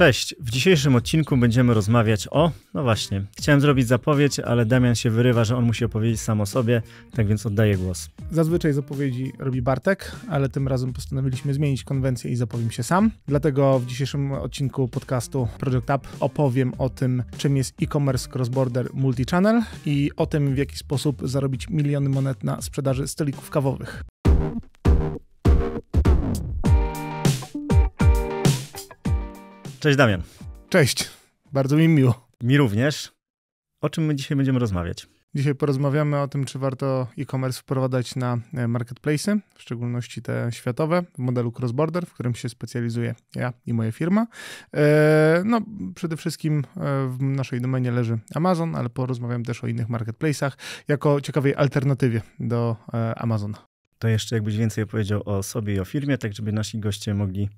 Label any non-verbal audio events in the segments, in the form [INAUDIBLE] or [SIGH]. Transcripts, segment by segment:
Cześć, w dzisiejszym odcinku będziemy rozmawiać o. No właśnie, chciałem zrobić zapowiedź, ale Damian się wyrywa, że on musi opowiedzieć sam o sobie, tak więc oddaję głos. Zazwyczaj zapowiedzi robi Bartek, ale tym razem postanowiliśmy zmienić konwencję i zapowiem się sam. Dlatego w dzisiejszym odcinku podcastu Project Up opowiem o tym, czym jest e-commerce cross-border multichannel i o tym, w jaki sposób zarobić miliony monet na sprzedaży stolików kawowych. Cześć Damian. Cześć, bardzo mi miło. Mi również. O czym my dzisiaj będziemy rozmawiać? Dzisiaj porozmawiamy o tym, czy warto e-commerce wprowadzać na e, marketplace, w szczególności te światowe, w modelu cross-border, w którym się specjalizuje ja i moja firma. E, no, przede wszystkim e, w naszej domenie leży Amazon, ale porozmawiam też o innych marketplace'ach jako ciekawej alternatywie do Amazona. To jeszcze jakbyś więcej opowiedział o sobie i o firmie, tak żeby nasi goście mogli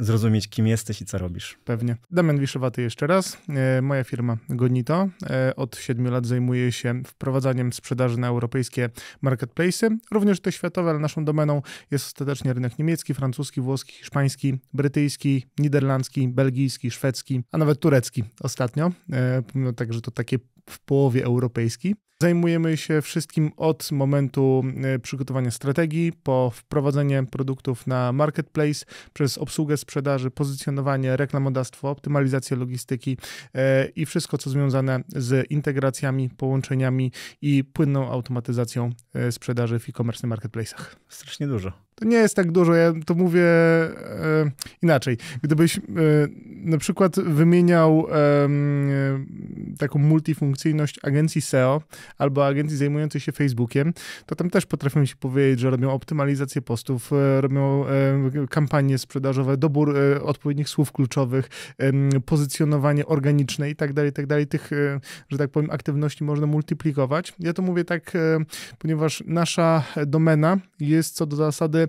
zrozumieć, kim jesteś i co robisz. Pewnie. Damian Wiszowaty jeszcze raz. E, moja firma Gonito e, od 7 lat zajmuje się wprowadzaniem sprzedaży na europejskie marketplace, również te światowe, ale naszą domeną jest ostatecznie rynek niemiecki, francuski, włoski, hiszpański, brytyjski, niderlandzki, belgijski, szwedzki, a nawet turecki ostatnio. E, także to takie w połowie europejskiej. Zajmujemy się wszystkim od momentu e, przygotowania strategii, po wprowadzenie produktów na marketplace, przez obsługę sprzedaży, pozycjonowanie, reklamodawstwo, optymalizację logistyki e, i wszystko, co związane z integracjami, połączeniami i płynną automatyzacją e, sprzedaży w e-commerce na marketplacach. Strasznie dużo. To nie jest tak dużo, ja to mówię e, inaczej. Gdybyś e, na przykład wymieniał e, taką multifunkcyjność agencji SEO albo agencji zajmującej się Facebookiem, to tam też potrafią ci powiedzieć, że robią optymalizację postów, e, robią e, kampanie sprzedażowe, dobór e, odpowiednich słów kluczowych, pozycjonowanie organiczne i tak dalej, tak dalej. Tych, że tak powiem, aktywności można multiplikować. Ja to mówię tak, ponieważ nasza domena jest co do zasady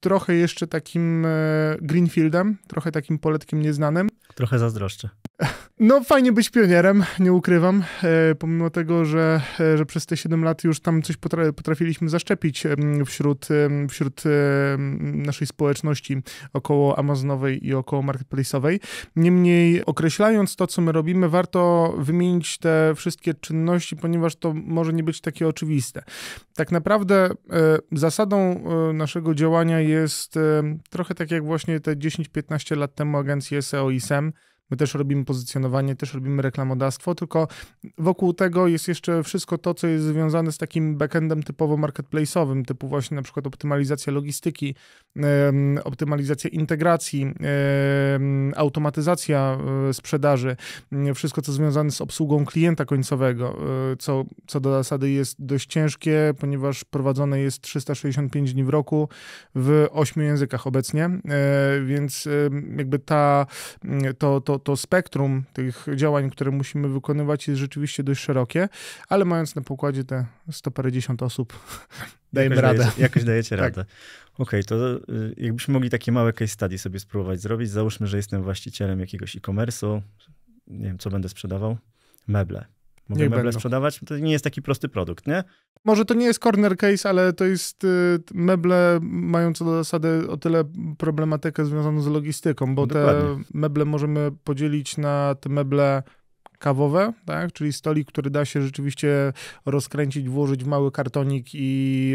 trochę jeszcze takim e, Greenfieldem, trochę takim poletkiem nieznanym. Trochę zazdroszczę. [LAUGHS] No, fajnie być pionierem, nie ukrywam. E, pomimo tego, że, e, że przez te 7 lat już tam coś potrafiliśmy zaszczepić wśród, wśród naszej społeczności około Amazonowej i około marketplace'owej. Niemniej, określając to, co my robimy, warto wymienić te wszystkie czynności, ponieważ to może nie być takie oczywiste. Tak naprawdę zasadą naszego działania jest jest trochę tak jak właśnie te 10-15 lat temu agencje SEO i SEM. My też robimy pozycjonowanie, też robimy reklamodawstwo, tylko wokół tego jest jeszcze wszystko to, co jest związane z takim backendem typowo marketplace'owym, typu właśnie na przykład optymalizacja logistyki, optymalizacja integracji, automatyzacja e, sprzedaży, wszystko co związane z obsługą klienta końcowego, e, co, co do zasady jest dość ciężkie, ponieważ prowadzone jest 365 dni w roku w ośmiu językach obecnie, e, więc jakby ta, to, to, to spektrum tych działań, które musimy wykonywać jest rzeczywiście dość szerokie, ale mając na pokładzie te 150 osób, Dajemy jakoś radę. Dajecie, jakoś dajecie [LAUGHS] tak. radę. Okej, okay, to y, jakbyśmy mogli takie małe case study sobie spróbować zrobić. Załóżmy, że jestem właścicielem jakiegoś e-commerce'u. Nie wiem, co będę sprzedawał. Meble. Mogę Niech meble będą. sprzedawać? To nie jest taki prosty produkt, nie? Może to nie jest corner case, ale to jest y, meble mające do zasady o tyle problematykę związaną z logistyką, bo te meble możemy podzielić na te meble kawowe, tak? czyli stolik, który da się rzeczywiście rozkręcić, włożyć w mały kartonik i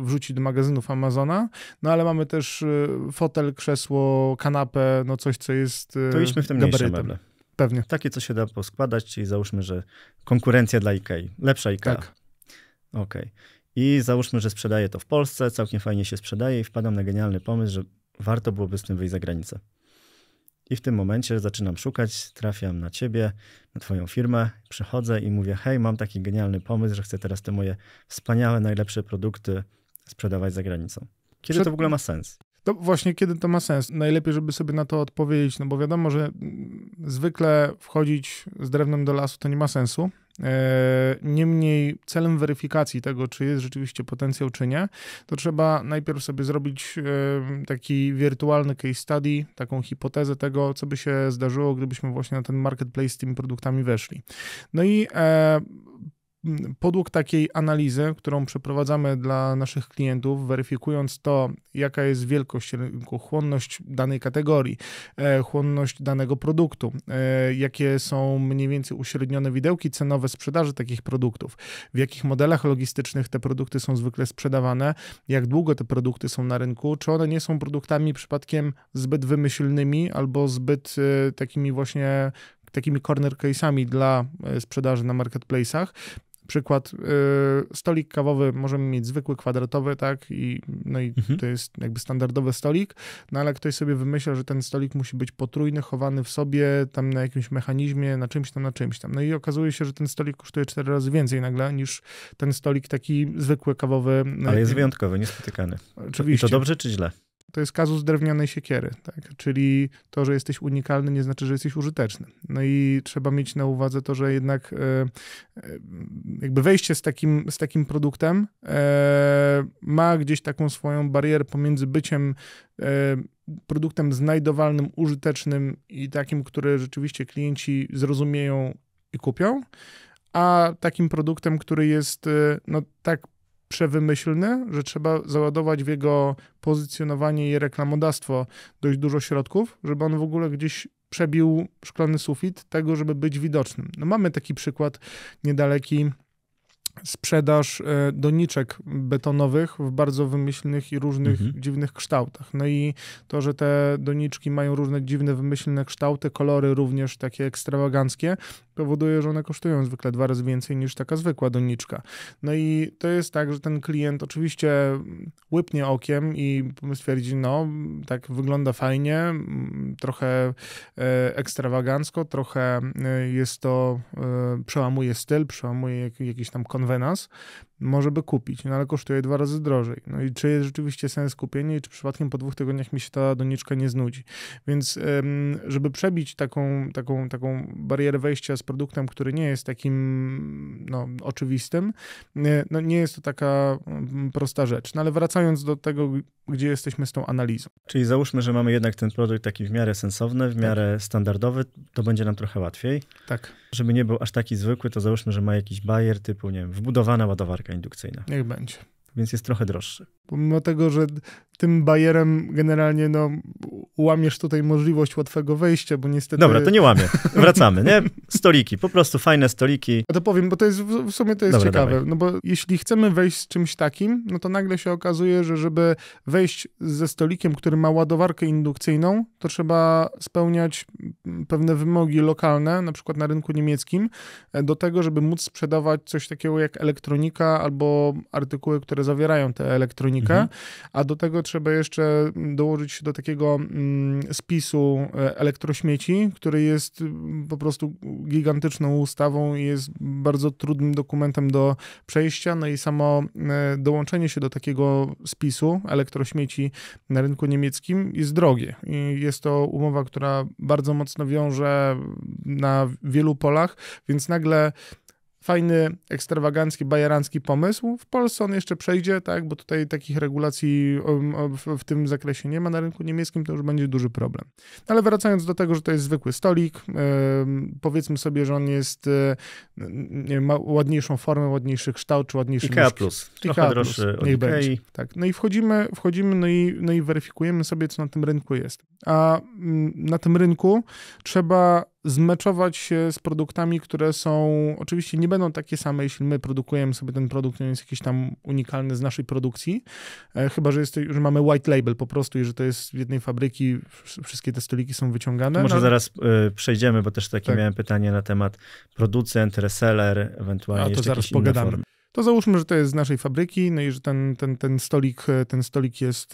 e, wrzucić do magazynów Amazona. No ale mamy też e, fotel, krzesło, kanapę, no coś, co jest. E, to idźmy w tym Meble. Pewnie. Takie, co się da poskładać i załóżmy, że konkurencja dla IKEA, lepsza IKEA. Tak. Okej. Okay. I załóżmy, że sprzedaję to w Polsce, całkiem fajnie się sprzedaje i wpadam na genialny pomysł, że warto byłoby z tym wyjść za granicę. I w tym momencie zaczynam szukać, trafiam na ciebie, na twoją firmę, przychodzę i mówię: Hej, mam taki genialny pomysł, że chcę teraz te moje wspaniałe, najlepsze produkty sprzedawać za granicą. Kiedy Przed... to w ogóle ma sens? To właśnie kiedy to ma sens? Najlepiej, żeby sobie na to odpowiedzieć, no bo wiadomo, że mm, zwykle wchodzić z drewnem do lasu to nie ma sensu, E, niemniej celem weryfikacji tego, czy jest rzeczywiście potencjał, czy nie, to trzeba najpierw sobie zrobić e, taki wirtualny case study, taką hipotezę tego, co by się zdarzyło, gdybyśmy właśnie na ten marketplace z tymi produktami weszli. No i e, podług takiej analizy, którą przeprowadzamy dla naszych klientów, weryfikując to, jaka jest wielkość rynku, chłonność danej kategorii, e, chłonność danego produktu, e, jakie są mniej więcej uśrednione widełki cenowe sprzedaży takich produktów, w jakich modelach logistycznych te produkty są zwykle sprzedawane, jak długo te produkty są na rynku, czy one nie są produktami przypadkiem zbyt wymyślnymi albo zbyt e, takimi właśnie takimi corner case'ami dla sprzedaży na marketplace'ach, Przykład, y, stolik kawowy możemy mieć zwykły, kwadratowy, tak, i, no i mhm. to jest jakby standardowy stolik, no ale ktoś sobie wymyśla, że ten stolik musi być potrójny, chowany w sobie, tam na jakimś mechanizmie, na czymś tam, na czymś tam. No i okazuje się, że ten stolik kosztuje cztery razy więcej nagle niż ten stolik taki zwykły, kawowy. No ale jest wyjątkowy, niespotykany. Oczywiście. I to dobrze czy źle? to jest kazus drewnianej siekiery, tak? czyli to, że jesteś unikalny, nie znaczy, że jesteś użyteczny. No i trzeba mieć na uwadze to, że jednak e, e, jakby wejście z takim, z takim produktem e, ma gdzieś taką swoją barierę pomiędzy byciem produktem znajdowalnym, użytecznym i takim, który rzeczywiście klienci zrozumieją i kupią, a takim produktem, który jest no, tak przewymyślny, że trzeba załadować w jego pozycjonowanie i reklamodawstwo dość dużo środków, żeby on w ogóle gdzieś przebił szklany sufit tego, żeby być widocznym. No mamy taki przykład niedaleki sprzedaż e, doniczek betonowych w bardzo wymyślnych i różnych mhm. dziwnych kształtach. No i to, że te doniczki mają różne dziwne, wymyślne kształty, kolory również takie ekstrawaganckie, powoduje, że one kosztują zwykle dwa razy więcej niż taka zwykła doniczka. No i to jest tak, że ten klient oczywiście mm, łypnie okiem i stwierdzi, no tak wygląda fajnie, mm, trochę e, ekstrawagancko, trochę e, jest to, e, przełamuje styl, przełamuje jakiś tam konwenans, może by kupić, no ale kosztuje dwa razy drożej. No i czy jest rzeczywiście sens kupienia i czy przypadkiem po dwóch tygodniach mi się ta doniczka nie znudzi. Więc żeby przebić taką, taką, taką barierę wejścia z produktem, który nie jest takim no, oczywistym, e, no, nie jest to taka mm, prosta rzecz. No ale wracając do tego, gdzie jesteśmy z tą analizą. Czyli załóżmy, że mamy jednak ten produkt taki w miarę sensowny, w miarę tak. standardowy, to będzie nam trochę łatwiej. Tak. Żeby nie był aż taki zwykły, to załóżmy, że ma jakiś bajer typu, nie wiem, wbudowana ładowarka indukcyjna. Niech będzie. Więc jest trochę droższy. Pomimo tego, że tym bajerem generalnie no, łamiesz tutaj możliwość łatwego wejścia, bo niestety... Dobra, to nie łamie. Wracamy, nie? Stoliki, po prostu fajne stoliki. A to powiem, bo to jest w sumie to jest Dobra, ciekawe, dawaj. no bo jeśli chcemy wejść z czymś takim, no to nagle się okazuje, że żeby wejść ze stolikiem, który ma ładowarkę indukcyjną, to trzeba spełniać pewne wymogi lokalne, na przykład na rynku niemieckim, e, do tego, żeby móc sprzedawać coś takiego jak elektronika albo artykuły, które zawierają te elektroniki mhm. a do tego trzeba jeszcze dołożyć się do takiego mm, spisu e, elektrośmieci, który jest mm, po prostu gigantyczną ustawą i jest bardzo trudnym dokumentem do przejścia. No i samo e, dołączenie się do takiego spisu elektrośmieci na rynku niemieckim jest drogie. I jest to umowa, która bardzo mocno wiąże na wielu polach, więc nagle fajny, ekstrawagancki, bajerancki pomysł. W Polsce on jeszcze przejdzie, tak, bo tutaj takich regulacji um, w tym zakresie nie ma na rynku niemieckim, to już będzie duży problem. No ale wracając do tego, że to jest zwykły stolik, powiedzmy sobie, że on jest e, ma ładniejszą formę, ładniejszy kształt, czy ładniejszy IKEA myszki. Plus. Trochę droższy plus. Niech Tak. No i wchodzimy, wchodzimy no, i, no i weryfikujemy sobie, co na tym rynku jest. A mm, na tym rynku trzeba zmeczować się z produktami, które są, oczywiście nie będą takie same, jeśli my produkujemy sobie ten produkt, nie jest jakiś tam unikalny z naszej produkcji, e, chyba, że, jest, że mamy white label po prostu i że to jest w jednej fabryki, wszystkie te stoliki są wyciągane. To może no. zaraz y, przejdziemy, bo też takie tak. miałem pytanie na temat producent, reseller, ewentualnie A, to jeszcze zaraz pogadamy. Formy to załóżmy, że to jest z naszej fabryki, no i że ten, ten, ten, stolik, ten stolik jest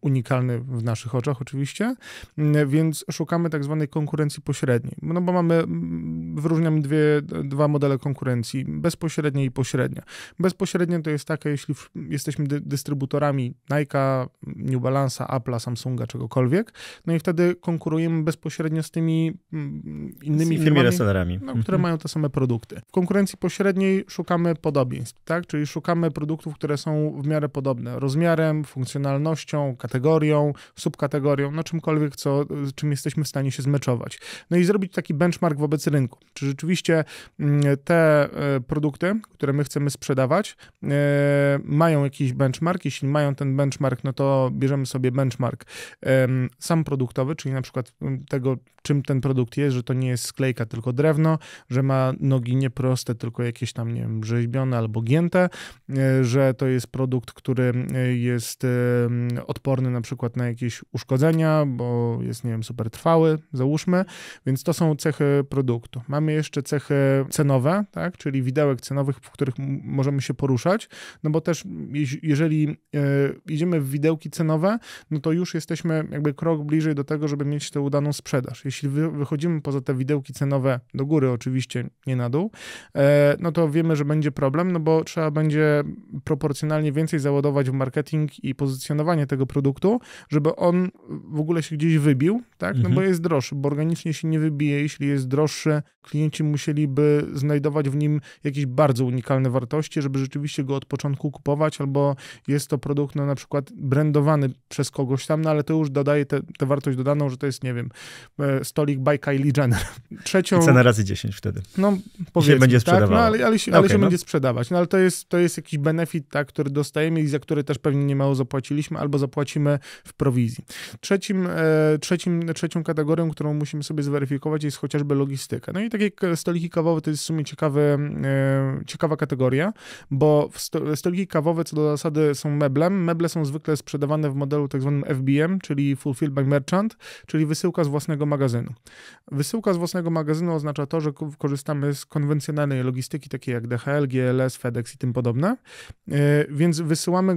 unikalny w naszych oczach oczywiście, mm, więc szukamy tak zwanej konkurencji pośredniej, no bo mamy, wyróżniamy dwie, dwa modele konkurencji, bezpośrednia i pośrednia. Bezpośrednia to jest taka, jeśli jesteśmy dy, dystrybutorami Nike, New Balance'a, Apple, Samsunga, czegokolwiek, no i wtedy konkurujemy bezpośrednio z tymi innymi, z innymi firmami, no, które mhm. mają te same produkty. W konkurencji pośredniej szukamy podobieństw, podobieństw, tak? Czyli szukamy produktów, które są w miarę podobne rozmiarem, funkcjonalnością, kategorią, subkategorią, no czymkolwiek, co, czym jesteśmy w stanie się zmeczować. No i zrobić taki benchmark wobec rynku. Czy rzeczywiście mm, te e, produkty, które my chcemy sprzedawać, e, mają jakiś benchmark? Jeśli mają ten benchmark, no to bierzemy sobie benchmark sam produktowy, czyli na przykład mm, tego, czym ten produkt jest, że to nie jest sklejka, tylko drewno, że ma nogi nieproste, tylko jakieś tam, nie wiem, rzeźbione albo albo gięte, e, że to jest produkt, który e, jest e, odporny na przykład na jakieś uszkodzenia, bo jest, nie wiem, super trwały, załóżmy, więc to są cechy produktu. Mamy jeszcze cechy cenowe, tak, czyli widełek cenowych, w których możemy się poruszać, no bo też jeżeli idziemy w widełki cenowe, no to już jesteśmy jakby krok bliżej do tego, żeby mieć tę udaną sprzedaż. Jeśli wychodzimy poza te widełki cenowe do góry oczywiście, nie na dół, no to wiemy, że będzie problem, no bo trzeba będzie proporcjonalnie więcej załadować w marketing i pozycjonowanie tego produktu, żeby on w ogóle się gdzieś wybił, tak? No mhm. bo jest droższy, bo organicznie się nie wybije. Jeśli jest droższy, klienci musieliby znajdować w nim jakieś bardzo unikalne wartości, żeby rzeczywiście go od początku kupować, albo jest to produkt no, na przykład brandowany przez kogoś tam, no ale to już dodaje tę wartość dodaną, że to jest, nie wiem, e, stolik by Kylie Jenner. [LAUGHS] Trzecią... I cena razy 10 wtedy. No powiedzmy, się będzie Tak? No, ale, ale, się, ale okay, się no. będzie sprzedawać. No ale to jest, to jest jakiś benefit, tak, który dostajemy i za który też pewnie niemało zapłaciliśmy, albo zapłacimy w prowizji. Trzecim, e, trzecim, trzecią kategorią, którą musimy sobie zweryfikować jest chociażby logistyka. No i takie stoliki kawowe to jest w sumie ciekawe, e, ciekawa kategoria, bo stoliki kawowe co do zasady są meblem. Meble są zwykle sprzedawane w modelu tak zwanym FBM, czyli Fulfilled by Merchant, czyli wysyłka z własnego magazynu. Wysyłka z własnego magazynu oznacza to, że korzystamy z konwencjonalnej logistyki, takiej jak DHL, GLS, UPS, FedEx i tym podobne. E, więc wysyłamy e,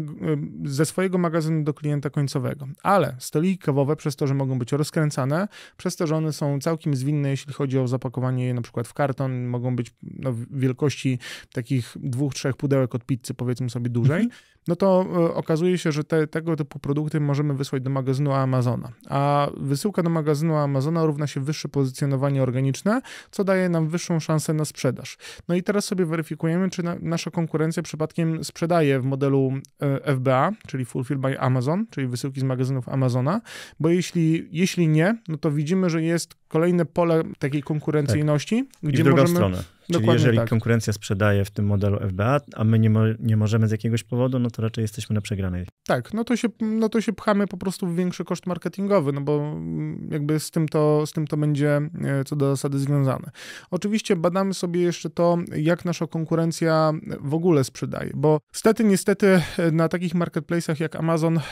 ze swojego magazynu do klienta końcowego. Ale stoliki kawowe, przez to, że mogą być rozkręcane, przez to, że one są całkiem zwinne, jeśli chodzi o zapakowanie je na przykład w karton, mogą być no, wielkości takich dwóch, trzech pudełek od pizzy, powiedzmy sobie dłużej, mhm. no to e, okazuje się, że te, tego typu produkty możemy wysłać do magazynu Amazona. A wysyłka do magazynu Amazona równa się wyższe pozycjonowanie organiczne, co daje nam wyższą szansę na sprzedaż. No i teraz sobie weryfikujemy, czy na, nasza konkurencja przypadkiem sprzedaje w modelu e, FBA, czyli Fulfill by Amazon, czyli wysyłki z magazynów Amazona, bo jeśli, jeśli nie, no to widzimy, że jest kolejne pole takiej konkurencyjności, tak. gdzie I w drugą możemy... Stronę Czyli Dokładnie jeżeli tak. konkurencja sprzedaje w tym modelu FBA, a my nie, mo nie możemy z jakiegoś powodu, no to raczej jesteśmy na przegranej. Tak, no to, się, no to się pchamy po prostu w większy koszt marketingowy, no bo mm, jakby z tym to, z tym to będzie e, co do zasady związane. Oczywiście badamy sobie jeszcze to, jak nasza konkurencja w ogóle sprzedaje, bo stety, niestety e, na takich marketplace'ach jak Amazon e,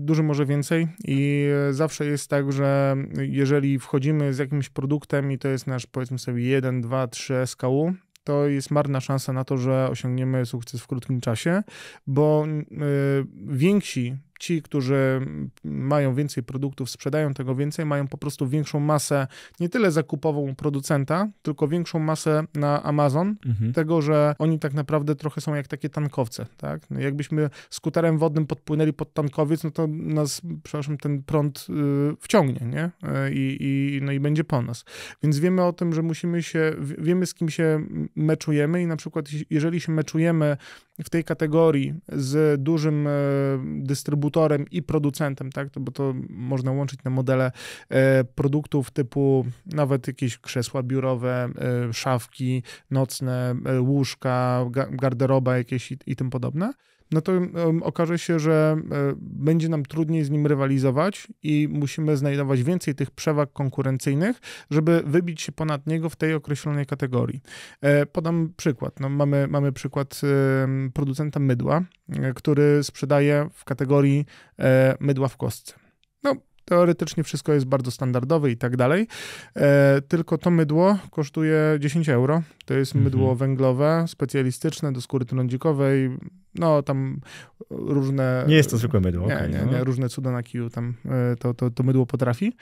dużo może więcej i zawsze jest tak, że jeżeli wchodzimy z jakimś produktem i to jest nasz powiedzmy sobie jeden, dwa, trzy SK skału, to jest marna szansa na to, że osiągniemy sukces w krótkim czasie, bo y, więksi ci, którzy mają więcej produktów, sprzedają tego więcej, mają po prostu większą masę, nie tyle zakupową producenta, tylko większą masę na Amazon, mhm. tego, że oni tak naprawdę trochę są jak takie tankowce, tak? No jakbyśmy skuterem wodnym podpłynęli pod tankowiec, no to nas, przepraszam, ten prąd y, wciągnie, nie? Y, I, i, no i będzie po nas. Więc wiemy o tym, że musimy się, wiemy z kim się meczujemy i na przykład jeżeli się meczujemy w tej kategorii z dużym y, dystrybutorem, autorem i producentem, tak? bo to można łączyć na modele e, produktów typu nawet jakieś krzesła biurowe, e, szafki nocne, e, łóżka, garderoba jakieś i, i tym podobne no to okaże się, że e, będzie nam trudniej z nim rywalizować i musimy znajdować więcej tych przewag konkurencyjnych, żeby wybić się ponad niego w tej określonej kategorii. E, podam przykład. No, mamy, mamy przykład producenta mydła, e, który sprzedaje w kategorii mydła w kostce. No, Teoretycznie wszystko jest bardzo standardowe i tak dalej. E, tylko to mydło kosztuje 10 euro. To jest mhm. mydło węglowe, specjalistyczne do skóry trądzikowej. No tam różne. Nie jest to zwykłe mydło. Nie, okay, nie, no. nie, różne cuda na kiju tam e, to, to, to mydło potrafi.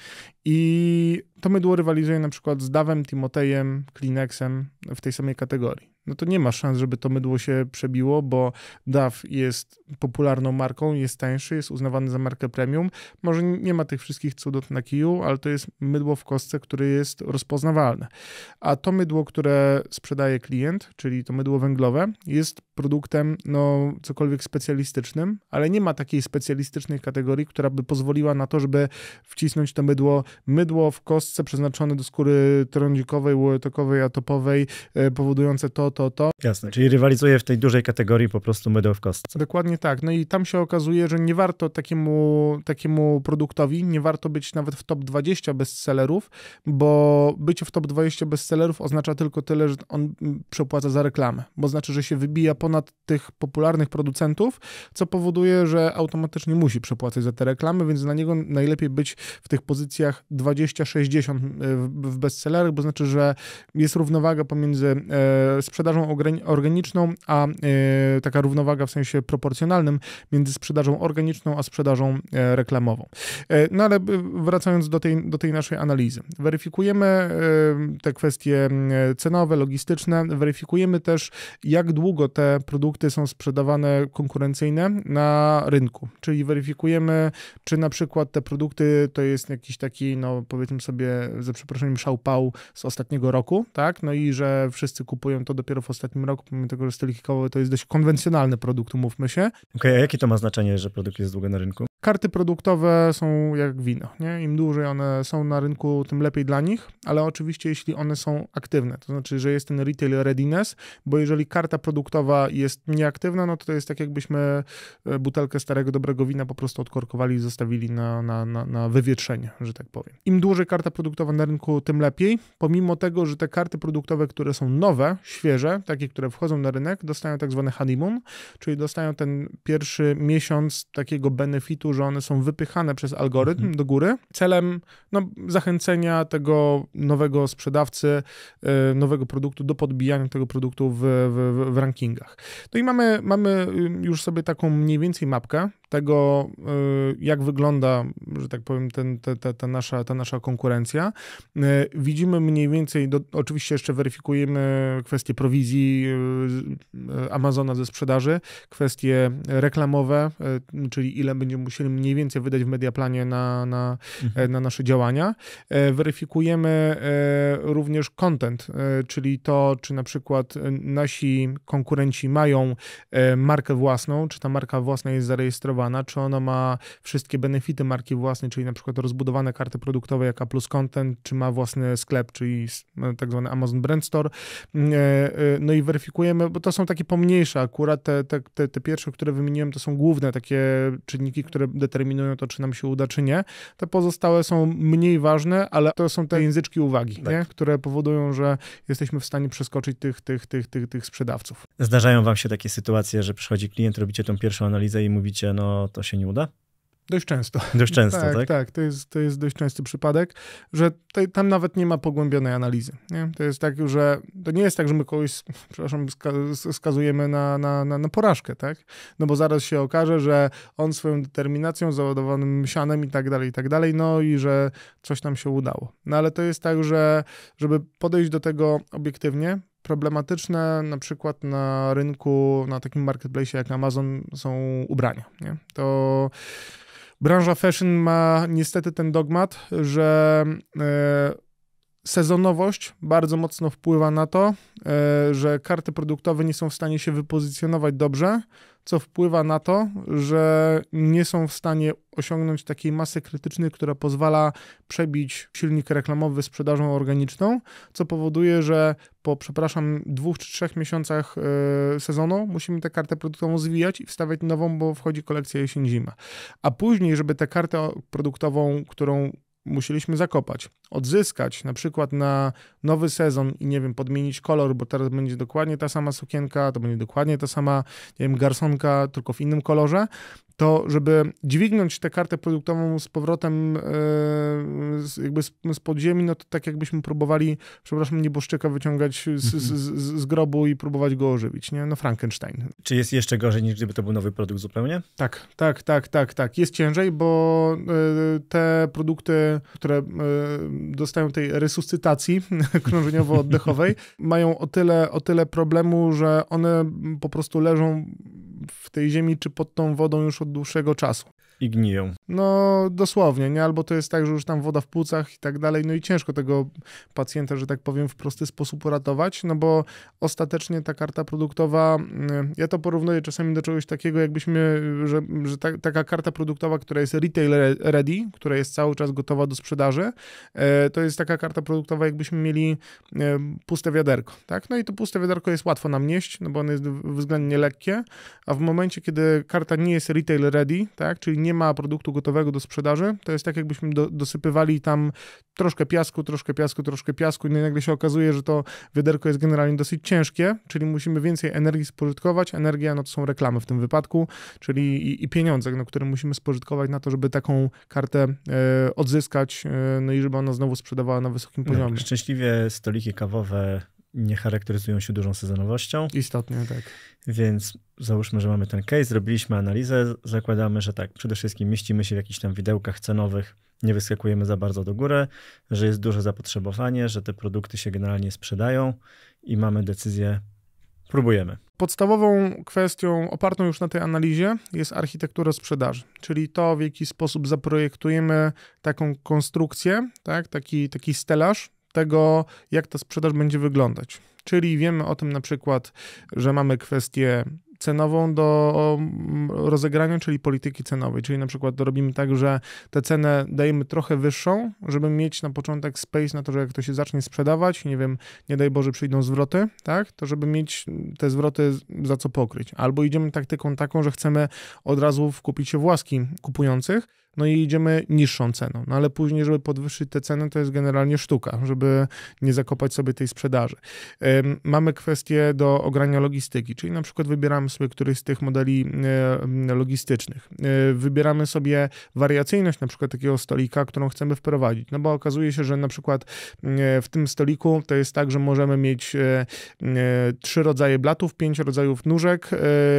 I to mydło rywalizuje na przykład z Dawem, Timotejem, Kleenexem w tej samej kategorii no to nie ma szans, żeby to mydło się przebiło, bo DAF jest popularną marką, jest tańszy, jest uznawany za markę premium. Może nie ma tych wszystkich cudów na kiju, ale to jest mydło w kostce, które jest rozpoznawalne. A to mydło, które sprzedaje klient, czyli to mydło węglowe, jest produktem, no cokolwiek specjalistycznym, ale nie ma takiej specjalistycznej kategorii, która by pozwoliła na to, żeby wcisnąć to mydło, mydło w kostce przeznaczone do skóry trądzikowej, łotokowej, atopowej, e, powodujące to, to, to. Jasne, czyli rywalizuje w tej dużej kategorii po prostu medal w kostce. Dokładnie tak. No i tam się okazuje, że nie warto takiemu, takiemu produktowi, nie warto być nawet w top 20 bestsellerów, bo bycie w top 20 bestsellerów oznacza tylko tyle, że on przepłaca za reklamę, bo znaczy, że się wybija ponad tych popularnych producentów, co powoduje, że automatycznie musi przepłacać za te reklamy, więc dla niego najlepiej być w tych pozycjach 20-60 e, w bestsellerach, bo znaczy, że jest równowaga pomiędzy e, sprzedażą sprzedażą organiczną, a e, taka równowaga w sensie proporcjonalnym między sprzedażą organiczną a sprzedażą e, reklamową. E, no ale wracając do tej, do tej naszej analizy. Weryfikujemy te kwestie cenowe, logistyczne, weryfikujemy też, jak długo te produkty są sprzedawane konkurencyjne na rynku, czyli weryfikujemy, czy na przykład te produkty to jest jakiś taki, no powiedzmy sobie, ze przeproszeniem, szałpał z ostatniego roku, tak? No i że wszyscy kupują to dopiero dopiero w ostatnim roku, pomimo tego, że stoliki kawowe to jest dość konwencjonalny produkt, umówmy się. Okej, okay, a jakie to ma znaczenie, że produkt jest długo na rynku? Karty produktowe są jak wino. Nie? Im dłużej one są na rynku, tym lepiej dla nich, ale oczywiście jeśli one są aktywne, to znaczy, że jest ten retail readiness, bo jeżeli karta produktowa jest nieaktywna, no to to jest tak jakbyśmy e, butelkę starego dobrego wina po prostu odkorkowali i zostawili na, na, na, na wywietrzenie, że tak powiem. Im dłużej karta produktowa na rynku, tym lepiej, pomimo tego, że te karty produktowe, które są nowe, świeże, takie, które wchodzą na rynek, dostają tak zwany honeymoon, czyli dostają ten pierwszy miesiąc takiego benefitu że one są wypychane przez algorytm mhm. do góry celem no, zachęcenia tego nowego sprzedawcy, y, nowego produktu do podbijania tego produktu w, w, w rankingach. No i mamy, mamy y, już sobie taką mniej więcej mapkę tego, y, jak wygląda, że tak powiem, ten, ta ta, nasza, ta nasza konkurencja. Y, widzimy mniej więcej, do, oczywiście jeszcze weryfikujemy kwestie prowizji y, Amazona ze sprzedaży, kwestie reklamowe, czyli ile będziemy musieli mniej więcej wydać w mediaplanie na, na, mhm. na nasze działania. Weryfikujemy również content, czyli to, czy na przykład nasi konkurenci mają markę własną, czy ta marka własna jest zarejestrowana sprzedawana, czy ona ma wszystkie benefity marki własnej, czyli na przykład rozbudowane karty produktowe jak Plus Content, czy ma własny sklep, czyli no, tak zwany Amazon Brand Store. E, e, no i weryfikujemy, bo to są takie pomniejsze akurat, te, te, te pierwsze, które wymieniłem, to są główne takie czynniki, które determinują to, czy nam się uda, czy nie. Te pozostałe są mniej ważne, ale to są te języczki uwagi, tak. nie? które powodują, że jesteśmy w stanie przeskoczyć tych, tych, tych, tych, tych sprzedawców. Zdarzają wam się takie sytuacje, że przychodzi klient, robicie tą pierwszą analizę i mówicie, no to, się nie uda? Dość często. Dość często, [LAUGHS] tak? Tak, tak. To, jest, to jest dość częsty przypadek, że te, tam nawet nie ma pogłębionej analizy. Nie? To jest tak, że to nie jest tak, że my kogoś, przepraszam, skazujemy na, na, na, na, porażkę, tak? No bo zaraz się okaże, że on swoją determinacją, załadowanym sianem i tak dalej, i tak dalej, no i że coś nam się udało. No ale to jest tak, że żeby podejść do tego obiektywnie, problematyczne na przykład na rynku, na takim marketplace jak Amazon są ubrania. Nie? To branża fashion ma niestety ten dogmat, że e, sezonowość bardzo mocno wpływa na to, e, że karty produktowe nie są w stanie się wypozycjonować dobrze co wpływa na to, że nie są w stanie osiągnąć takiej masy krytycznej, która pozwala przebić silnik reklamowy sprzedażą organiczną, co powoduje, że po, przepraszam, dwóch czy trzech miesiącach yy, sezonu musimy tę kartę produktową zwijać i wstawiać nową, bo wchodzi kolekcja jesień-zima. A później, żeby tę kartę produktową, którą musieliśmy zakopać, odzyskać na przykład na nowy sezon i nie wiem, podmienić kolor, bo teraz będzie dokładnie ta sama sukienka, to będzie dokładnie ta sama, nie wiem, garsonka, tylko w innym kolorze, to żeby dźwignąć tę kartę produktową z powrotem e, jakby z, z podziemi, no to tak jakbyśmy próbowali, przepraszam, nieboszczyka wyciągać mhm. z, z, z, grobu i próbować go ożywić, nie? No Frankenstein. Czy jest jeszcze gorzej niż gdyby to był nowy produkt zupełnie? Tak, tak, tak, tak, tak. Jest ciężej, bo e, te produkty, które e, dostają tej resuscytacji [LAUGHS] krążeniowo-oddechowej, [LAUGHS] mają o tyle, o tyle problemu, że one po prostu leżą w tej ziemi czy pod tą wodą już od dłuższego czasu. I gniją. No dosłownie, nie? Albo to jest tak, że już tam woda w płucach i tak dalej, no i ciężko tego pacjenta, że tak powiem, w prosty sposób uratować, no bo ostatecznie ta karta produktowa, mm, ja to porównuję czasami do czegoś takiego, jakbyśmy, że, że ta, taka karta produktowa, która jest retail ready, która jest cały czas gotowa do sprzedaży, e, to jest taka karta produktowa, jakbyśmy mieli e, puste wiaderko, tak? No i to puste wiaderko jest łatwo nam nieść, no bo ono jest względnie lekkie, a w momencie, kiedy karta nie jest retail ready, tak? Czyli nie ma produktu gotowego do sprzedaży. To jest tak, jakbyśmy do, dosypywali tam troszkę piasku, troszkę piasku, troszkę piasku no i nagle się okazuje, że to wiaderko jest generalnie dosyć ciężkie, czyli musimy więcej energii spożytkować. Energia no to są reklamy w tym wypadku, czyli i, i pieniądze, no, które musimy spożytkować na to, żeby taką kartę e, odzyskać, e, no i żeby ona znowu sprzedawała na wysokim no, poziomie. No, szczęśliwie stoliki kawowe nie charakteryzują się dużą sezonowością. Istotnie, tak. Więc załóżmy, że mamy ten case, zrobiliśmy analizę, zakładamy, że tak, przede wszystkim mieścimy się w jakichś tam widełkach cenowych, nie wyskakujemy za bardzo do góry, że jest duże zapotrzebowanie, że te produkty się generalnie sprzedają i mamy decyzję, próbujemy. Podstawową kwestią opartą już na tej analizie jest architektura sprzedaży, czyli to, w jaki sposób zaprojektujemy taką konstrukcję, tak, taki, taki stelaż tego, jak ta sprzedaż będzie wyglądać. Czyli wiemy o tym na przykład, że mamy kwestię cenową do rozegrania, czyli polityki cenowej. Czyli na przykład robimy tak, że tę cenę dajemy trochę wyższą, żeby mieć na początek space na to, że jak to się zacznie sprzedawać, nie wiem, nie daj Boże przyjdą zwroty, tak, to żeby mieć te zwroty za co pokryć. Albo idziemy taktyką taką, że chcemy od razu wkupić się w łaski kupujących, no i idziemy niższą ceną. No ale później, żeby podwyższyć tę cenę, to jest generalnie sztuka, żeby nie zakopać sobie tej sprzedaży. Mamy kwestię do ogrania logistyki, czyli na przykład wybieramy wybieram sobie któryś z tych modeli e, logistycznych. E, wybieramy sobie wariacyjność na przykład takiego stolika, którą chcemy wprowadzić, no bo okazuje się, że na przykład e, w tym stoliku to jest tak, że możemy mieć trzy rodzaje blatów, pięć rodzajów nóżek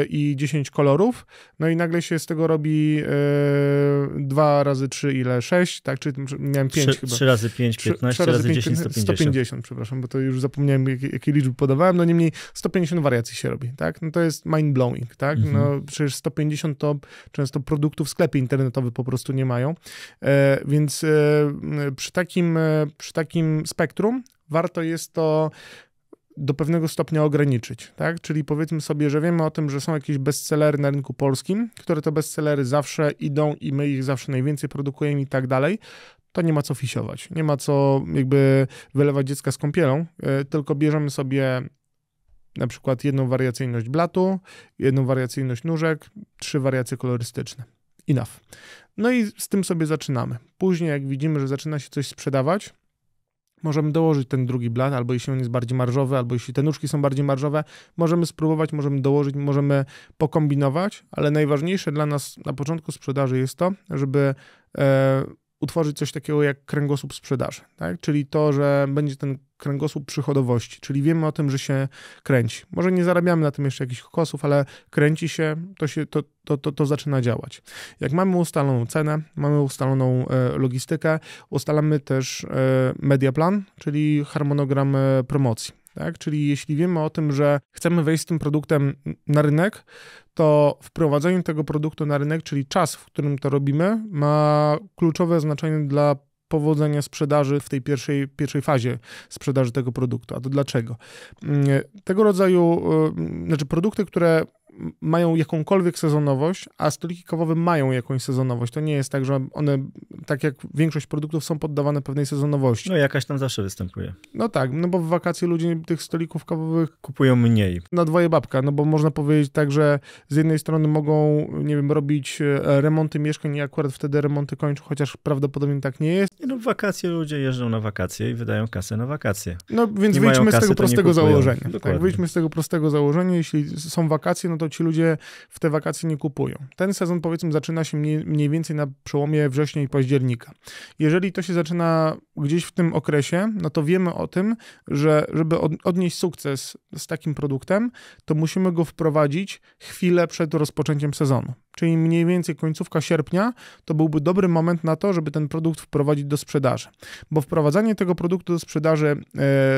i dziesięć kolorów, no i nagle się z tego robi dwa razy trzy ile? sześć, tak? Czy miałem pięć 3, chyba. Trzy razy pięć, piętnaście razy, pięć, 10, 150. 150, przepraszam, bo to już zapomniałem jakie, jakie liczby podawałem, no niemniej 150 wariacji się robi, tak? No to jest mind blowing, tak? Mhm. No, przecież 150 to często produktów w sklepie internetowym po prostu nie mają. E, więc e, przy, takim, e, przy takim spektrum warto jest to do pewnego stopnia ograniczyć, tak? Czyli powiedzmy sobie, że wiemy o tym, że są jakieś bestsellery na rynku polskim, które to bestsellery zawsze idą i my ich zawsze najwięcej produkujemy i tak dalej, to nie ma co fisiować. Nie ma co jakby wylewać dziecka z kąpielą, e, tylko bierzemy sobie na przykład jedną wariacyjność blatu, jedną wariacyjność nóżek, trzy wariacje kolorystyczne. Enough. No i z tym sobie zaczynamy. Później, jak widzimy, że zaczyna się coś sprzedawać, możemy dołożyć ten drugi blat, albo jeśli on jest bardziej marżowy, albo jeśli te nóżki są bardziej marżowe, możemy spróbować, możemy dołożyć, możemy pokombinować, ale najważniejsze dla nas na początku sprzedaży jest to, żeby e, utworzyć coś takiego jak kręgosłup sprzedaży, tak? czyli to, że będzie ten kręgosłup przychodowości, czyli wiemy o tym, że się kręci. Może nie zarabiamy na tym jeszcze jakichś kokosów, ale kręci się, to, się to, to, to, to zaczyna działać. Jak mamy ustaloną cenę, mamy ustaloną e, logistykę, ustalamy też e, media plan, czyli harmonogram e, promocji. Tak? Czyli jeśli wiemy o tym, że chcemy wejść z tym produktem na rynek, to wprowadzenie tego produktu na rynek, czyli czas, w którym to robimy, ma kluczowe znaczenie dla powodzenia sprzedaży w tej pierwszej, pierwszej fazie sprzedaży tego produktu. A to dlaczego? Mm, tego rodzaju, y, znaczy produkty, które mają jakąkolwiek sezonowość, a stoliki kawowe mają jakąś sezonowość. To nie jest tak, że one, tak jak większość produktów, są poddawane pewnej sezonowości. No jakaś tam zawsze występuje. No tak, no bo w wakacje ludzie tych stolików kawowych kupują mniej. Na dwoje babka, no bo można powiedzieć tak, że z jednej strony mogą, nie wiem, robić e, remonty mieszkań i akurat wtedy remonty kończą, chociaż prawdopodobnie tak nie jest. No w wakacje ludzie jeżdżą na wakacje i wydają kasę na wakacje. No więc nie wyjdźmy kasy, z tego prostego założenia. Tak, wyjdźmy z tego prostego założenia, jeśli są wakacje, no to ci ludzie w te wakacje nie kupują. Ten sezon powiedzmy zaczyna się mniej, mniej więcej na przełomie września i października. Jeżeli to się zaczyna gdzieś w tym okresie, no to wiemy o tym, że żeby od, odnieść sukces z takim produktem, to musimy go wprowadzić chwilę przed rozpoczęciem sezonu czyli mniej więcej końcówka sierpnia, to byłby dobry moment na to, żeby ten produkt wprowadzić do sprzedaży. Bo wprowadzanie tego produktu do sprzedaży e,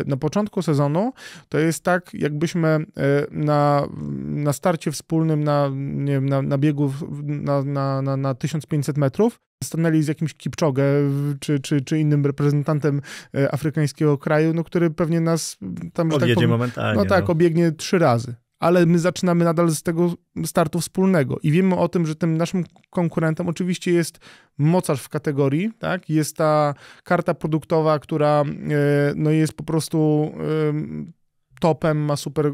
na początku sezonu to jest tak, jakbyśmy e, na, na starcie wspólnym, na, nie wiem, na, na biegu na, na, na, na 1500 metrów, stanęli z jakimś Kipczogę czy, czy, czy innym reprezentantem e, afrykańskiego kraju, no, który pewnie nas tam... Tak Odjedzie tak powiem, momentalnie. No tak, no. obiegnie trzy razy ale my zaczynamy nadal z tego startu wspólnego i wiemy o tym, że tym naszym konkurentem oczywiście jest mocarz w kategorii, tak? Jest ta karta produktowa, która e, no jest po prostu topem, ma super y,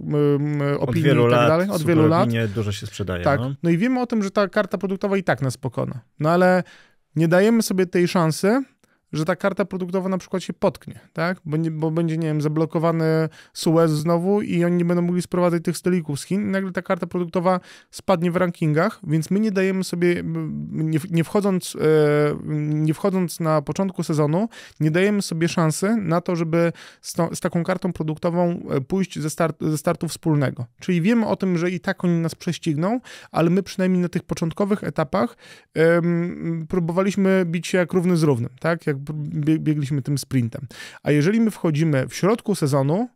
opinię i tak dalej. Od wielu lat. Opinie, dużo się sprzedaje. Tak. No. no i wiemy o tym, że ta karta produktowa i tak nas pokona. No ale nie dajemy sobie tej szansy, że ta karta produktowa na przykład się potknie, tak? Bo, nie, bo będzie, nie wiem, zablokowany Suez znowu i oni nie będą mogli sprowadzać tych stolików z Chin i nagle ta karta produktowa spadnie w rankingach, więc my nie dajemy sobie, nie, nie wchodząc, e, nie wchodząc na początku sezonu, nie dajemy sobie szansy na to, żeby z, to, z taką kartą produktową e, pójść ze, start, ze startu wspólnego. Czyli wiemy o tym, że i tak oni nas prześcigną, ale my przynajmniej na tych początkowych etapach próbowaliśmy bić się jak równy z równym, tak? Jak biegliśmy tym sprintem. A jeżeli my wchodzimy w środku sezonu,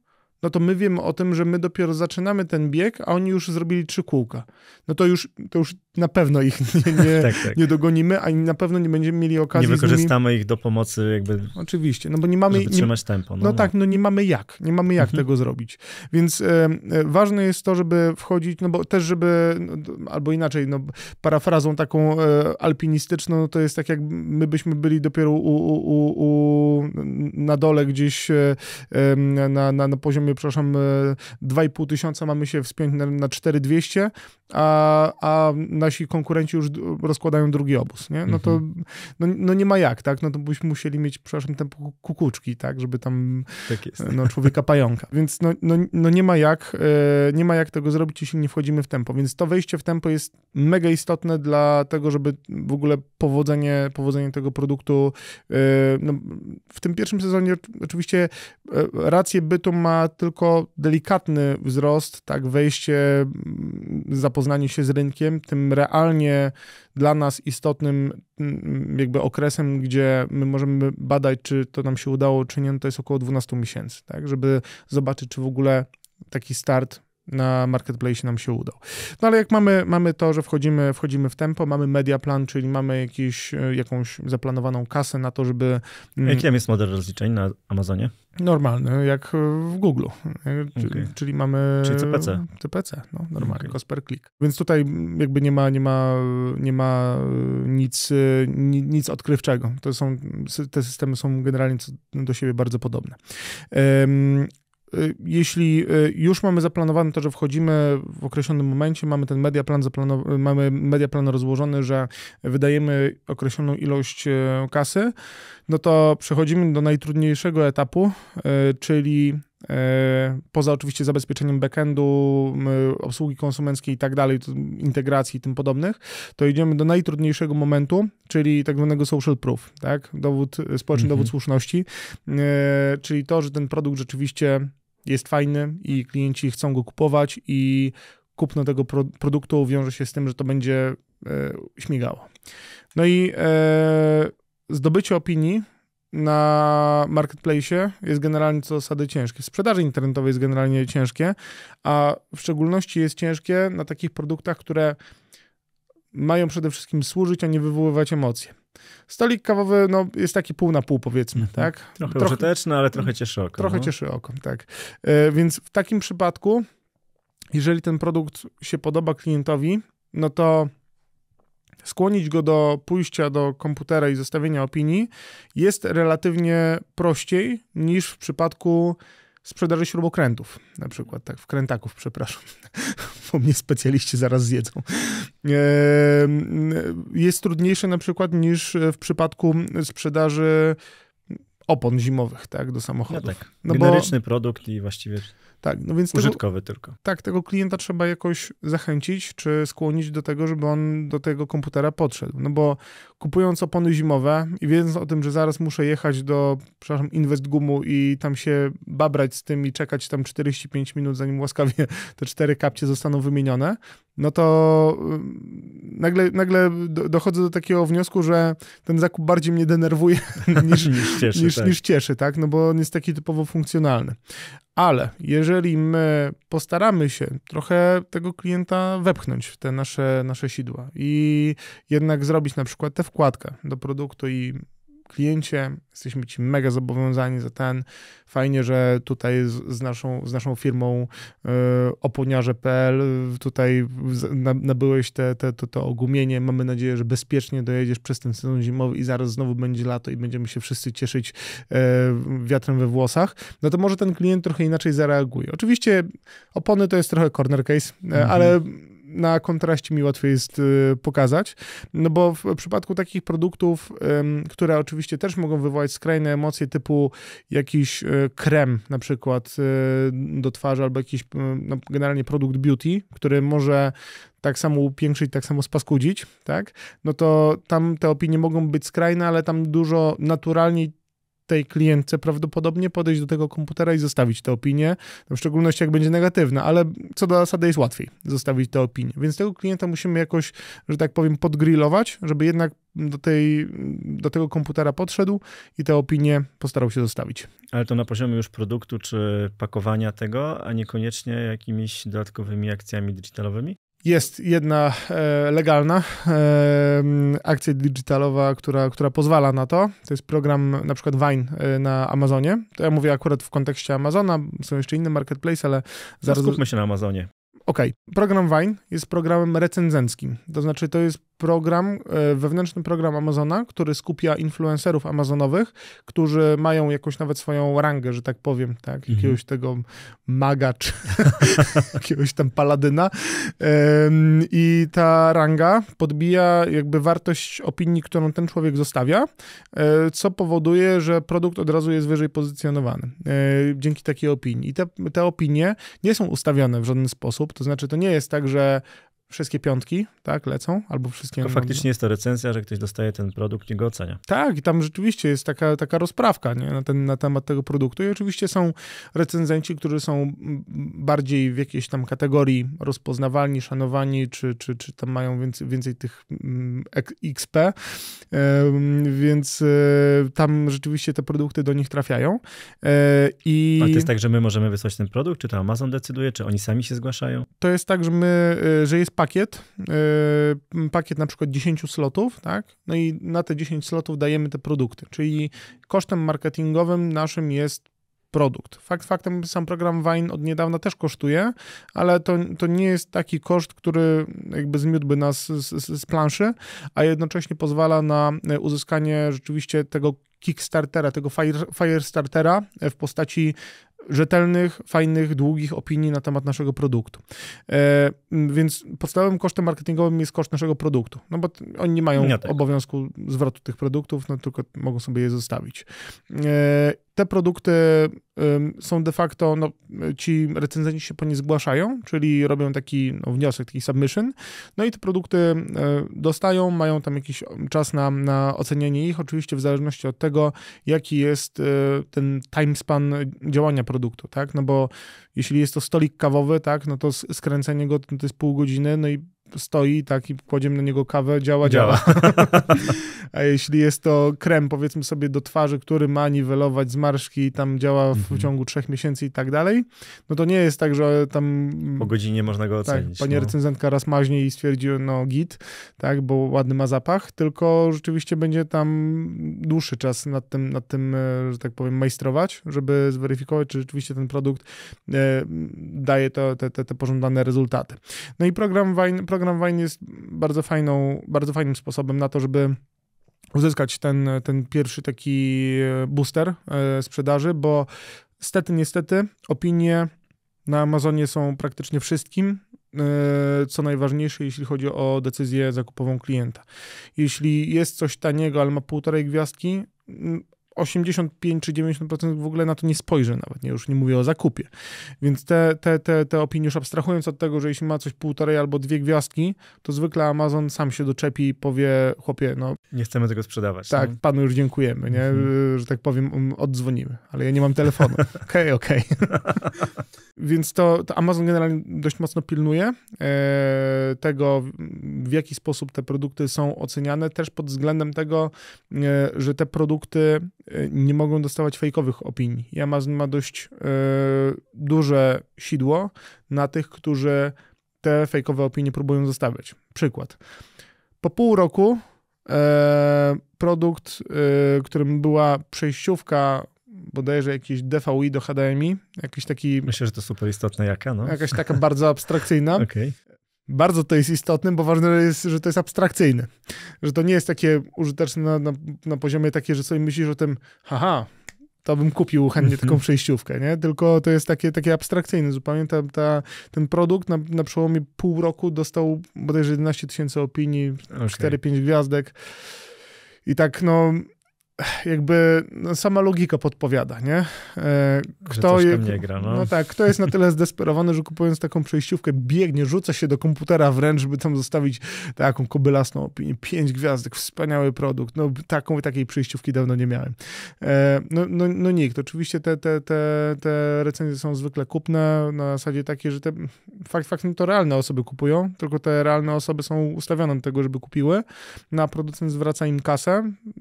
no to my wiemy o tym, że my dopiero zaczynamy ten bieg, a oni już zrobili trzy kółka. No to już, to już na pewno ich [LAUGHS] nie, nie, tak, tak. nie dogonimy, ani na pewno nie będziemy mieli okazji. Nie wykorzystamy nimi... ich do pomocy, jakby. Oczywiście, no bo nie mamy. Żeby nie... tempo. No, no, tak, no nie mamy jak. Nie mamy jak mhm. tego zrobić. Więc e, ważne jest to, żeby wchodzić, no bo też, żeby, no, albo inaczej, no parafrazą taką e, alpinistyczną, no to jest tak, jak my byśmy byli dopiero u, u, u, na dole gdzieś e, na, na, na poziomie mówię, przepraszam, 2,5 e, tysiąca mamy się wspiąć na, na 4200, a, a nasi konkurenci już rozkładają drugi obóz, nie? No to mhm. no, no nie ma jak, tak? No to byśmy musieli mieć, przepraszam, tempo kukuczki, tak? Żeby tam tak e, No, człowieka pająka. [LAUGHS] Więc no, no, no nie ma jak, e, nie ma jak tego zrobić, jeśli nie wchodzimy w tempo. Więc to wejście w tempo jest mega istotne dla tego, żeby w ogóle powodzenie, powodzenie tego produktu no, w tym pierwszym sezonie oczywiście rację bytu ma tylko delikatny wzrost, tak wejście, mm, zapoznanie się z rynkiem, tym realnie dla nas istotnym mm, jakby okresem, gdzie my możemy badać, czy to nam się udało, czy nie, no to jest około 12 miesięcy, tak, żeby zobaczyć, czy w ogóle taki start na marketplace nam się udał. No ale jak mamy, mamy to, że wchodzimy, wchodzimy w tempo, mamy media plan, czyli mamy jakiś, e, jakąś zaplanowaną kasę na to, żeby... Mm, Jaki tam jest model rozliczeń na Amazonie? Normalny, jak w Google. E, okay. Czyli mamy... Czyli CPC. CPC, no normalnie, okay. per click. Więc tutaj jakby nie ma, nie ma, nie ma e, nic, nic odkrywczego. To są, te systemy są generalnie do siebie bardzo podobne. Y, jeśli y, już mamy zaplanowane to, że wchodzimy w określonym momencie, mamy ten media plan, mamy media plan rozłożony, że wydajemy określoną ilość y, kasy, no to przechodzimy do najtrudniejszego etapu, czyli poza oczywiście zabezpieczeniem backendu, obsługi konsumenckiej i tak dalej, integracji i tym podobnych, to idziemy do najtrudniejszego momentu, czyli tak zwanego social proof, tak? Dowód, społeczny mm-hmm. dowód słuszności, czyli to, że ten produkt rzeczywiście jest fajny i klienci chcą go kupować i kupno tego pro produktu wiąże się z tym, że to będzie e, śmigało. No i e, zdobycie opinii na marketplace jest generalnie co zasady ciężkie. sprzedaży internetowej jest generalnie ciężkie, a w szczególności jest ciężkie na takich produktach, które mają przede wszystkim służyć, a nie wywoływać emocji. Stolik kawowy no, jest taki pół na pół, powiedzmy, mhm. tak? Trochę, trochę użyteczny, ale trochę cieszy oko. Trochę no. cieszy oko, tak. E, więc w takim przypadku, jeżeli ten produkt się podoba klientowi, no to skłonić go do pójścia do komputera i zostawienia opinii jest relatywnie prościej niż w przypadku sprzedaży śrubokrętów, na przykład, tak, wkrętaków, przepraszam. [LAUGHS] bo mnie specjaliści zaraz zjedzą. E, jest trudniejsze na przykład niż w przypadku sprzedaży opon zimowych, tak, do samochodów. No tak. Generyczny no bo... produkt i właściwie tak, no więc. Użytkowy tego, tylko. Tak, tego klienta trzeba jakoś zachęcić, czy skłonić do tego, żeby on do tego komputera podszedł. No bo kupując opony zimowe i wiedząc o tym, że zaraz muszę jechać do, przepraszam, Invest Gumu i tam się babrać z tym i czekać tam 45 minut, zanim łaskawie [LAUGHS] te cztery kapcie zostaną wymienione, no to y, nagle, nagle dochodzę do takiego wniosku, że ten zakup bardziej mnie denerwuje [LAUGHS] niż, niż, cieszy, niż, tak. niż cieszy, tak? No bo on jest taki typowo funkcjonalny. Ale jeżeli my postaramy się trochę tego klienta wepchnąć w te nasze, nasze sidła i jednak zrobić na przykład tę wkładkę do produktu i kliencie, jesteśmy ci mega zobowiązani za ten. Fajnie, że tutaj z, z naszą, z naszą firmą y, e, oponiarze.pl tutaj nabyłeś te, te, to, to ogumienie. Mamy nadzieję, że bezpiecznie dojedziesz przez ten sezon zimowy i zaraz znowu będzie lato i będziemy się wszyscy cieszyć y, wiatrem we włosach. No to może ten klient trochę inaczej zareaguje. Oczywiście opony to jest trochę corner case, e, mhm. ale na kontraście mi łatwiej jest y, pokazać, no bo w przypadku takich produktów, które oczywiście też mogą wywołać skrajne emocje, typu jakiś y, krem na przykład y, do twarzy albo jakiś no, generalnie produkt beauty, który może tak samo upiększyć, tak samo spaskudzić, tak? No to tam te opinie mogą być skrajne, ale tam dużo naturalniej tej klientce prawdopodobnie podejść do tego komputera i zostawić tę opinię, no, w szczególności jak będzie negatywna, ale co do zasady jest łatwiej zostawić tę opinię. Więc tego klienta musimy jakoś, że tak powiem, podgrillować, żeby jednak do, tej, do tego komputera podszedł i tę opinię postarał się zostawić. Ale to na poziomie już produktu czy pakowania tego, a niekoniecznie jakimiś dodatkowymi akcjami digitalowymi? jest jedna e, legalna e, akcja digitalowa, która, która pozwala na to. To jest program na przykład Vine e, na Amazonie. To ja mówię akurat w kontekście Amazona, są jeszcze inne marketplace, ale zaraz... Skupmy się na Amazonie. Okej, okay. program Vine jest programem recenzenckim, to znaczy to jest program, e, wewnętrzny program Amazona, który skupia influencerów amazonowych, którzy mają jakąś nawet swoją rangę, że tak powiem, tak? Mhm. Jakiegoś tego maga, czy [LAUGHS] jakiegoś tam paladyna. I ta ranga podbija jakby wartość opinii, którą ten człowiek zostawia, e, co powoduje, że produkt od razu jest wyżej pozycjonowany e, dzięki takiej opinii. I te, te opinie nie są ustawiane w żaden sposób, to znaczy to nie jest tak, że wszystkie piątki, tak, lecą, albo wszystkie... To faktycznie jest to recenzja, że ktoś dostaje ten produkt i go ocenia. Tak, i tam rzeczywiście jest taka, taka rozprawka nie? Na, ten, na temat tego produktu i oczywiście są recenzenci, którzy są bardziej w jakiejś tam kategorii rozpoznawalni, szanowani, czy, czy, czy tam mają więcej, więcej tych mm, XP, więc e, tam rzeczywiście te produkty do nich trafiają e, i... Ale to jest tak, że my możemy wysłać ten produkt, czy to Amazon decyduje, czy oni sami się zgłaszają? To jest tak, że my, e, że jest pakiet, y, pakiet na przykład 10 slotów, tak? No i na te 10 slotów dajemy te produkty, czyli kosztem marketingowym naszym jest produkt. Fakt faktem sam program Wine od niedawna też kosztuje, ale to, to nie jest taki koszt, który jakby zmiótłby nas z, z, z planszy, a jednocześnie pozwala na e, uzyskanie rzeczywiście tego Kickstartera, tego fire, Firestartera e, w postaci rzetelnych, fajnych, długich opinii na temat naszego produktu. E, więc podstawowym kosztem marketingowym jest koszt naszego produktu, no bo oni nie mają tak. obowiązku zwrotu tych produktów, no tylko mogą sobie je zostawić. E, te produkty są de facto, no, ci recenzenci się po nie zgłaszają, czyli robią taki no, wniosek, taki submission, no i te produkty e, dostają, mają tam jakiś czas na, na ocenianie ich, oczywiście w zależności od tego, jaki jest e, ten time span działania produktu, tak, no bo jeśli jest to stolik kawowy, tak, no to skręcenie go to jest pół godziny, no i stoi tak i kładziemy na niego kawę, działa, działa. działa. [LAUGHS] A jeśli jest to krem, powiedzmy sobie, do twarzy, który ma niwelować zmarszki i tam działa w mhm. ciągu trzech miesięcy i tak dalej, no to nie jest tak, że tam... Mm, po godzinie można go tak, ocenić. Tak, pani no. recenzentka raz maźnie i stwierdzi, no git, tak, bo ładny ma zapach, tylko rzeczywiście będzie tam dłuższy czas nad tym, nad tym e, że tak powiem, majstrować, żeby zweryfikować, czy rzeczywiście ten produkt e, daje to, te, te, te pożądane rezultaty. No i program Wine, program program Wine jest bardzo, fajną, bardzo fajnym sposobem na to, żeby uzyskać ten, ten pierwszy taki e, booster e, sprzedaży, bo stety, niestety opinie na Amazonie są praktycznie wszystkim, e, co najważniejsze, jeśli chodzi o decyzję zakupową klienta. Jeśli jest coś taniego, ale ma półtorej gwiazdki, 85 czy 90% w ogóle na to nie spojrzy nawet, nie, już nie mówię o zakupie. Więc te, te, te, te opinie, już abstrahując od tego, że jeśli ma coś półtorej albo dwie gwiazdki, to zwykle Amazon sam się doczepi i powie, chłopie, no... Nie chcemy tego sprzedawać. Tak, no. panu już dziękujemy, nie? Mhm. Y, że tak powiem, um, oddzwonimy, ale ja nie mam telefonu. [LAUGHS] Okej, okej. [LAUGHS] Więc to, to, Amazon generalnie dość mocno pilnuje e, tego, w jaki sposób te produkty są oceniane, też pod względem tego, e, że te produkty E, nie mogą dostawać fejkowych opinii. Amazon ma dość e, duże sidło na tych, którzy te fejkowe opinie próbują zostawiać. Przykład. Po pół roku e, produkt, którym była przejściówka bodajże jakiś DVI do HDMI, jakiś taki... Myślę, że to super istotne jaka, no. Jakaś taka bardzo abstrakcyjna. [LAUGHS] okay bardzo to jest istotne, bo ważne jest, że to jest abstrakcyjne. Że to nie jest takie użyteczne na, na, na poziomie takie, że sobie myślisz o tym, haha, to bym kupił chętnie taką mhm. przejściówkę, nie? Tylko to jest takie, takie abstrakcyjne zupełnie. Ta, ta ten produkt na, na przełomie pół roku dostał bodajże 11 tysięcy opinii, okay. 4-5 gwiazdek. I tak, no, jakby no, sama logika podpowiada, nie? E, kto, je, nie gra, no. no. tak, kto jest na tyle zdesperowany, że kupując taką przejściówkę biegnie, rzuca się do komputera wręcz, by tam zostawić taką kobylasną opinię. Pięć gwiazdek, wspaniały produkt. No taką, takiej przejściówki dawno nie miałem. E, no, no, no nikt. Oczywiście te, te, te, te recenzje są zwykle kupne na zasadzie takiej, że te fakt faktem no to realne osoby kupują, tylko te realne osoby są ustawione do tego, żeby kupiły, Na no, producent zwraca im kasę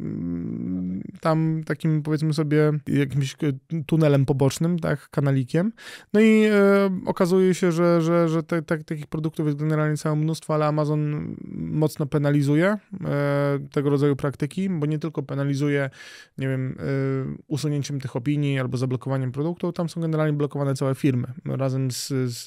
mm, tam takim powiedzmy sobie jakimś e, tunelem pobocznym, tak, kanalikiem. No i e, okazuje się, że, że, że te, te, tak, takich produktów jest generalnie całe mnóstwo, ale Amazon mocno penalizuje e, tego rodzaju praktyki, bo nie tylko penalizuje, nie wiem, e, usunięciem tych opinii albo zablokowaniem produktu, tam są generalnie blokowane całe firmy razem z, z,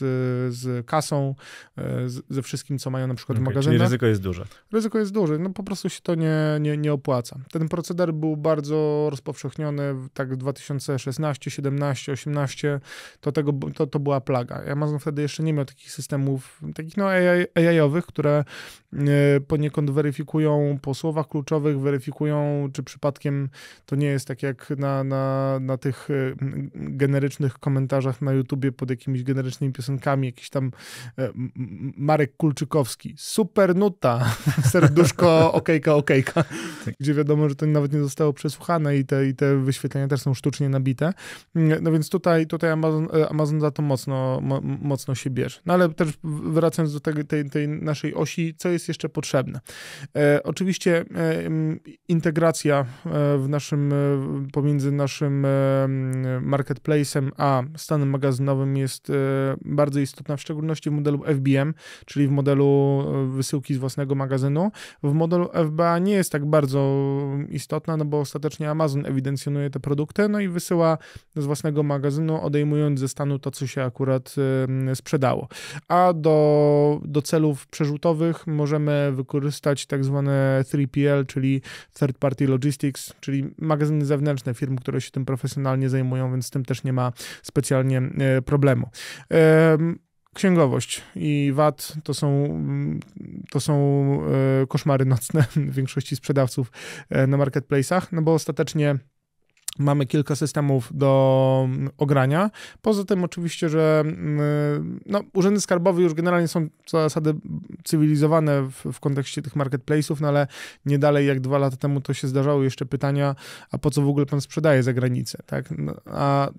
z kasą, e, z, ze wszystkim, co mają na przykład okay, w magazynach. ryzyko jest duże. Ryzyko jest duże, no po prostu się to nie, nie, nie opłaca. Ten proceder był był bardzo rozpowszechniony tak 2016, 17, 18, to, tego, to, to była plaga. Amazon wtedy jeszcze nie miał takich systemów, takich no AI, ai które e, poniekąd weryfikują po słowach kluczowych, weryfikują, czy przypadkiem to nie jest tak jak na, na, na tych e, generycznych komentarzach na YouTubie pod jakimiś generycznymi piosenkami, jakiś tam e, Marek Kulczykowski, super nuta, [LAUGHS] serduszko, okejka, okejka, tak. gdzie wiadomo, że to nawet nie, zostało przesłuchane i te, i te wyświetlenia też są sztucznie nabite. Mm, no więc tutaj, tutaj Amazon, e, Amazon za to mocno, mo, mocno się bierze. No ale też wracając do tej, tej, tej naszej osi, co jest jeszcze potrzebne? E, oczywiście e, integracja e, w naszym, e, pomiędzy naszym marketplacem a stanem magazynowym jest bardzo istotna, w szczególności w modelu FBM, czyli w modelu wysyłki z własnego magazynu. W modelu FBA nie jest tak bardzo istotna, no no bo ostatecznie Amazon ewidencjonuje te produkty, no i wysyła z własnego magazynu, odejmując ze stanu to, co się akurat sprzedało. A do, do celów przerzutowych możemy wykorzystać tak zwane 3PL, czyli Third Party Logistics, czyli magazyny zewnętrzne firm, które się tym profesjonalnie zajmują, więc z tym też nie ma specjalnie e, problemu. Um, Księgowość i VAT to są, mm, to są e, koszmary nocne [LAUGHS] większości sprzedawców e, na marketplace'ach, no bo ostatecznie mamy kilka systemów do mm, ogrania. Poza tym oczywiście, że mm, no, urzędy skarbowe już generalnie są zasady cywilizowane w, w kontekście tych marketplace'ów, no ale nie dalej jak dwa lata temu to się zdarzały jeszcze pytania, a po co w ogóle pan sprzedaje za granicę, tak? No, a e,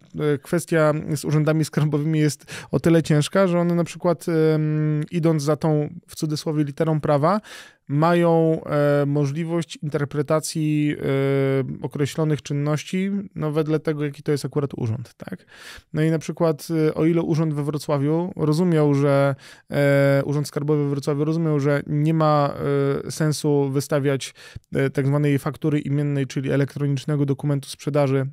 kwestia z urzędami skarbowymi jest o tyle ciężka, że one na przykład ym, idąc za tą w cudzysłowie literą prawa, mają e, możliwość interpretacji e, określonych czynności no, wedle tego, jaki to jest akurat urząd. Tak? No i na przykład, e, o ile urząd we Wrocławiu rozumiał, że e, Urząd Skarbowy we Wrocławiu rozumiał, że nie ma e, sensu wystawiać e, tak zwanej faktury imiennej, czyli elektronicznego dokumentu sprzedaży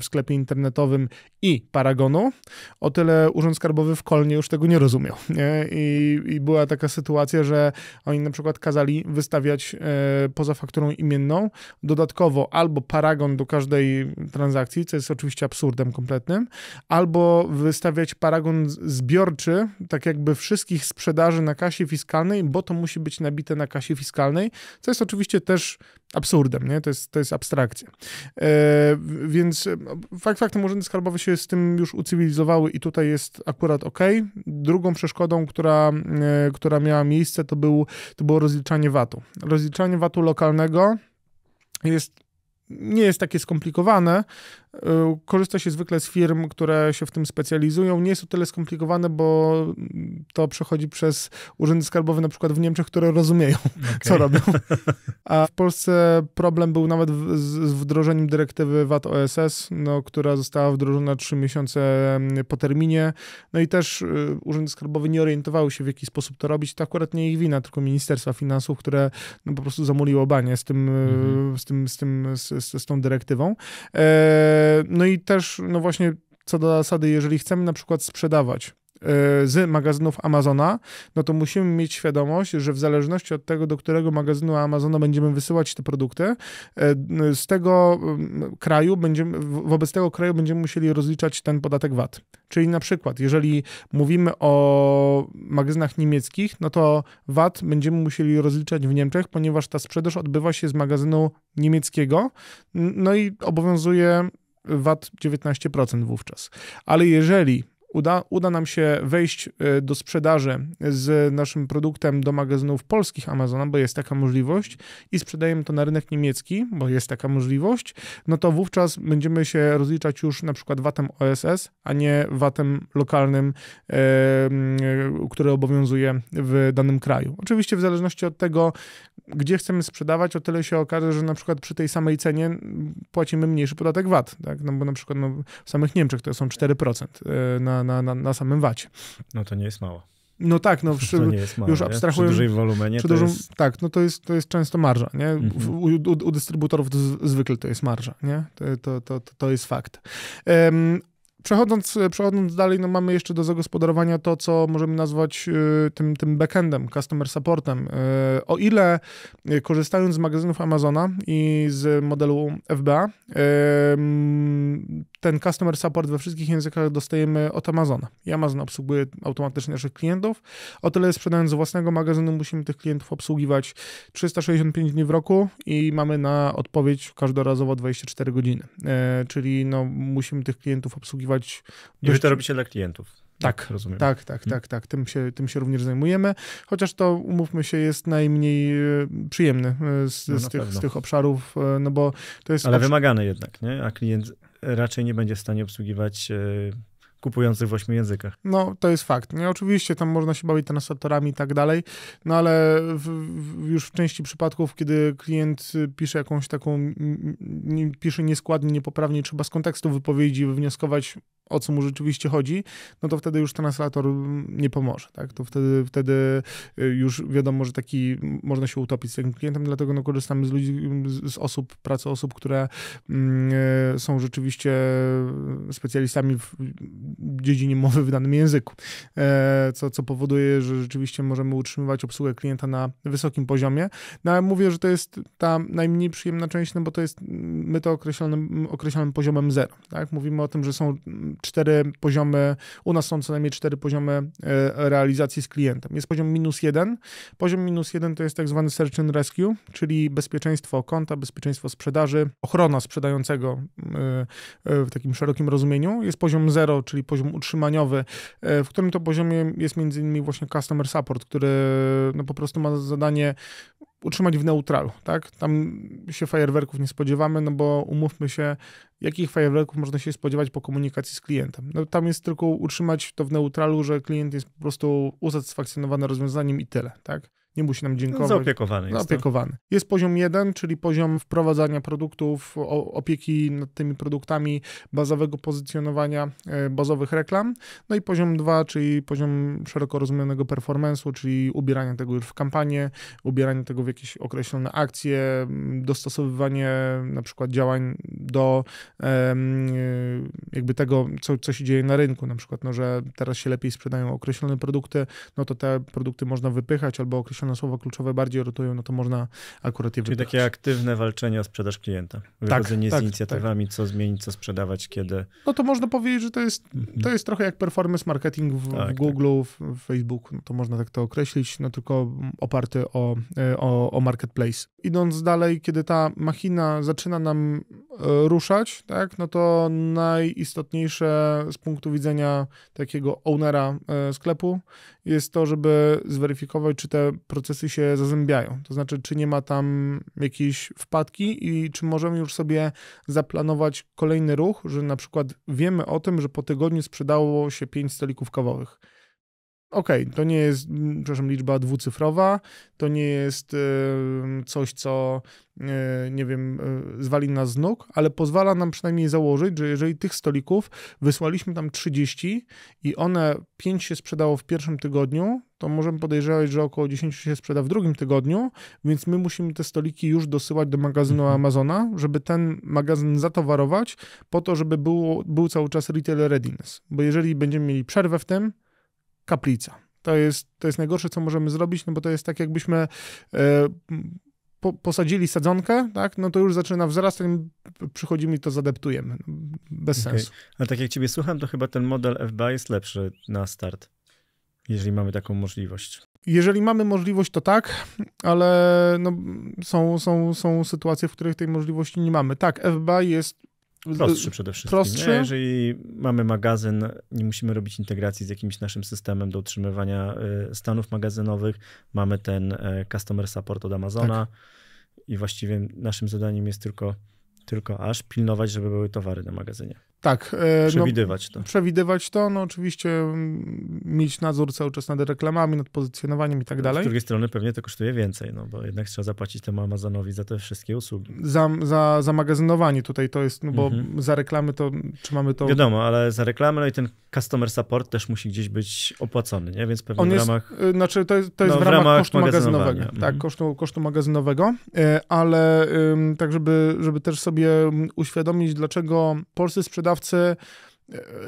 w sklepie internetowym i paragonu, o tyle Urząd Skarbowy w Kolnie już tego nie rozumiał. Nie? I, I była taka sytuacja, że oni na przykład przykład kazali wystawiać e, poza fakturą imienną. Dodatkowo albo paragon do każdej transakcji, co jest oczywiście absurdem kompletnym, albo wystawiać paragon zbiorczy, tak jakby wszystkich sprzedaży na kasie fiskalnej, bo to musi być nabite na kasie fiskalnej, co jest oczywiście też absurdem, nie? To jest, to jest abstrakcja. E, więc e, fakt faktem urzędy skarbowe się z tym już ucywilizowały i tutaj jest akurat ok. Drugą przeszkodą, która, e, która miała miejsce, to, był, to było rozliczanie VAT-u. Rozliczanie VAT-u lokalnego jest nie jest takie skomplikowane, Y, korzysta się zwykle z firm, które się w tym specjalizują. Nie jest to tyle skomplikowane, bo to przechodzi przez urzędy skarbowe na przykład w Niemczech, które rozumieją, okay. [LAUGHS] co robią. A w Polsce problem był nawet z wdrożeniem dyrektywy VAT OSS, no, która została wdrożona trzy miesiące mm, po terminie. No i też y, urzędy skarbowe nie orientowały się, w jaki sposób to robić. To akurat nie ich wina, tylko Ministerstwa Finansów, które no, po prostu zamuliło banie z tym, mm -hmm. z, tym, z, tym z, z, tą dyrektywą. E, E, no i też, no właśnie, co do zasady, jeżeli chcemy na przykład sprzedawać e, z magazynów Amazona, no to musimy mieć świadomość, że w zależności od tego, do którego magazynu Amazona będziemy wysyłać te produkty, e, z tego mm, kraju będziemy, wobec tego kraju będziemy musieli rozliczać ten podatek VAT. Czyli na przykład, jeżeli mówimy o magazynach niemieckich, no to VAT będziemy musieli rozliczać w Niemczech, ponieważ ta sprzedaż odbywa się z magazynu niemieckiego, no i obowiązuje VAT 19% wówczas. Ale jeżeli uda, uda nam się wejść e, do sprzedaży z naszym produktem do magazynów polskich Amazona, bo jest taka możliwość, i sprzedajemy to na rynek niemiecki, bo jest taka możliwość, no to wówczas będziemy się rozliczać już na przykład VAT-em OSS, a nie VAT-em lokalnym, e, który obowiązuje w danym kraju. Oczywiście w zależności od tego, gdzie chcemy sprzedawać, o tyle się okaże, że na przykład przy tej samej cenie płacimy mniejszy podatek VAT, tak? no bo na przykład no, w samych Niemczech to są 4% e, na, na, na, na samym wacie. No to nie jest mało. No tak, no [LAUGHS] przy, mało, już abstrahując. Przy dużym wolumenie przy dużym, jest... Tak, no to jest, to jest często marża, nie? Mhm. u, u, u, dystrybutorów to z, zwykle to jest marża, nie? To, to, to, to jest fakt. Um, przechodząc, przechodząc dalej, no mamy jeszcze do zagospodarowania to, co możemy nazwać y, tym, tym backendem, customer supportem. Y, o ile y, korzystając z magazynów Amazona i z modelu FBA, ten customer support we wszystkich językach dostajemy od Amazona. I Amazon obsługuje automatycznie naszych klientów. O tyle sprzedając z własnego magazynu musimy tych klientów obsługiwać 365 dni w roku i mamy na odpowiedź każdorazowo 24 godziny. E, czyli no, musimy tych klientów obsługiwać. I już wy to robicie dla klientów. Tak. tak, rozumiem. Tak, tak, mhm. tak, tak. Tym się, tym się również zajmujemy, chociaż to, umówmy się, jest najmniej e, przyjemny e, z, no z, tych, z tych, obszarów, e, no bo to jest... Ale obszar... jednak, nie? A klient raczej nie będzie w stanie obsługiwać kupujących w ośmiu językach. No, to jest fakt. Nie, oczywiście tam można się bawić translatorami i tak dalej, no ale w, w, już w części przypadków, kiedy klient y, pisze jakąś taką, pisze nieskładnie, niepoprawnie, trzeba z kontekstu wypowiedzi wywnioskować, o co mu rzeczywiście chodzi, no to wtedy już translator nie pomoże, tak? To wtedy, wtedy y, już wiadomo, że taki można się utopić z takim klientem, dlatego no, korzystamy z ludzi, z osób, pracy osób, które mm, są rzeczywiście specjalistami w dziedzinie mowy w danym języku, e, co, co powoduje, że rzeczywiście możemy utrzymywać obsługę klienta na wysokim poziomie. No ale mówię, że to jest ta najmniej przyjemna część, no bo to jest, mm, my to określamy, mm, określamy poziomem zero, tak? Mówimy o tym, że są cztery poziomy, u nas są co najmniej cztery poziomy e, realizacji z klientem. Jest poziom minus jeden, poziom minus jeden to jest tak zwany search and rescue, czyli bezpieczeństwo konta, bezpieczeństwo sprzedaży, ochrona sprzedającego mm, e, w takim szerokim rozumieniu. Jest poziom zero, czyli poziom utrzymaniowy, e, w którym to poziomie jest między innymi właśnie customer support, który no po prostu ma zadanie utrzymać w neutralu, tak? Tam się fajerwerków nie spodziewamy, no bo umówmy się, jakich fajerwerków można się spodziewać po komunikacji z klientem. No tam jest tylko utrzymać to w neutralu, że klient jest po prostu usatysfakcjonowany rozwiązaniem i tyle, tak? nie musi nam dziękować. Zaopiekowany jest. Tak. Zaopiekowany. To? Jest poziom jeden, czyli poziom wprowadzania produktów, opieki nad tymi produktami, bazowego pozycjonowania e, bazowych reklam. No i poziom dwa, czyli poziom szeroko rozumianego performance'u, czyli ubierania tego już w kampanię, ubieranie tego w jakieś określone akcje, dostosowywanie na przykład działań do e, jakby tego, co, co się dzieje na rynku, na przykład, no, że teraz się lepiej sprzedają określone produkty, no to te produkty można wypychać albo określone na słowa kluczowe bardziej rotują, no to można akurat je Czyli takie aktywne walczenie o sprzedaż klienta. Wychodzenie tak, z tak, tak. inicjatywami, tak. co zmienić, co sprzedawać, kiedy. No to można powiedzieć, że to jest, mhm. to jest trochę jak performance marketing w, tak, w tak. Google, w Facebooku, no to można tak to określić, no tylko oparty o, e, o, o marketplace. Idąc dalej, kiedy ta machina zaczyna nam e, ruszać, tak, no to najistotniejsze z punktu widzenia takiego ownera e, sklepu jest to, żeby zweryfikować, czy te procesy się zazębiają. To znaczy, czy nie ma tam jakiejś wpadki i czy możemy już sobie zaplanować kolejny ruch, że na przykład wiemy o tym, że po tygodniu sprzedało się 5 stolików kawowych Okej, okay, to nie jest, mm, przepraszam, liczba dwucyfrowa, to nie jest coś, co, e, nie wiem, e, zwali nas z nóg, ale pozwala nam przynajmniej założyć, że jeżeli tych stolików wysłaliśmy tam 30 i one 5 się sprzedało w pierwszym tygodniu, to możemy podejrzewać, że około 10 się sprzeda w drugim tygodniu, więc my musimy te stoliki już dosyłać do magazynu mhm. Amazona, żeby ten magazyn zatowarować, po to, żeby było, był cały czas retail readiness. Bo jeżeli będziemy mieli przerwę w tym, kaplica. To jest, to jest najgorsze, co możemy zrobić, no bo to jest tak, jakbyśmy e, po, posadzili sadzonkę, tak, no to już zaczyna wzrastać, przychodzi mi to zadeptujemy. No, bez okay. sensu. Ale tak jak ciebie słucham, to chyba ten model FBA jest lepszy na start, jeżeli mamy taką możliwość. Jeżeli mamy możliwość, to tak, ale no, są, są, są sytuacje, w których tej możliwości nie mamy. Tak, FBA jest Prostszy y, przede wszystkim. Prostszy. Nie? Jeżeli mamy magazyn, nie musimy robić integracji z jakimś naszym systemem do utrzymywania y, stanów magazynowych. Mamy ten y, customer support od Amazona tak. i właściwie naszym zadaniem jest tylko, tylko aż pilnować, żeby były towary na magazynie. Tak. E, no, przewidywać no, to. Przewidywać to, no oczywiście mm, mieć nadzór cały czas nad reklamami, nad pozycjonowaniem i tak no, dalej. Z drugiej strony pewnie to kosztuje więcej, no bo jednak trzeba zapłacić temu Amazonowi za te wszystkie usługi. Za, za, za magazynowanie tutaj to jest, no bo mhm. za reklamy to czy mamy to... Wiadomo, ale za reklamy no i ten customer support też musi gdzieś być opłacony, nie? Więc pewnie On jest, w ramach... Y, znaczy to jest, to jest no, w, ramach w, ramach kosztu magazynowego. Tak, mhm. Tak, kosztu, kosztu magazynowego, e, ale tak żeby, żeby też sobie uświadomić, dlaczego polscy sprzedawcy sprzedawcy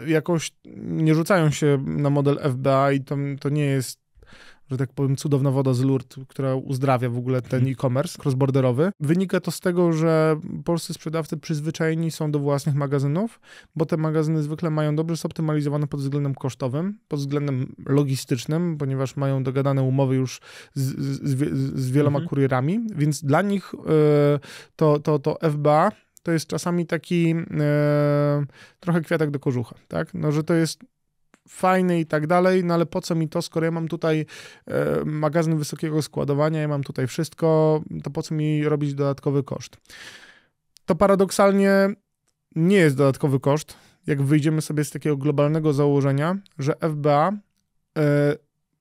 e, jakoś nie rzucają się na model FBA i to, to nie jest że tak powiem, cudowna woda z lurt, która uzdrawia w ogóle ten mhm. e-commerce cross-borderowy. Wynika to z tego, że polscy sprzedawcy przyzwyczajeni są do własnych magazynów, bo te magazyny zwykle mają dobrze zoptymalizowane pod względem kosztowym, pod względem logistycznym, ponieważ mają dogadane umowy już z, z, z wieloma mhm. kurierami, więc dla nich y, to, to, to FBA to jest czasami taki e, trochę kwiatek do kożucha, tak? No, że to jest fajne i tak dalej, no ale po co mi to, skoro ja mam tutaj e, magazyn wysokiego składowania, ja mam tutaj wszystko, to po co mi robić dodatkowy koszt? To paradoksalnie nie jest dodatkowy koszt, jak wyjdziemy sobie z takiego globalnego założenia, że FBA e,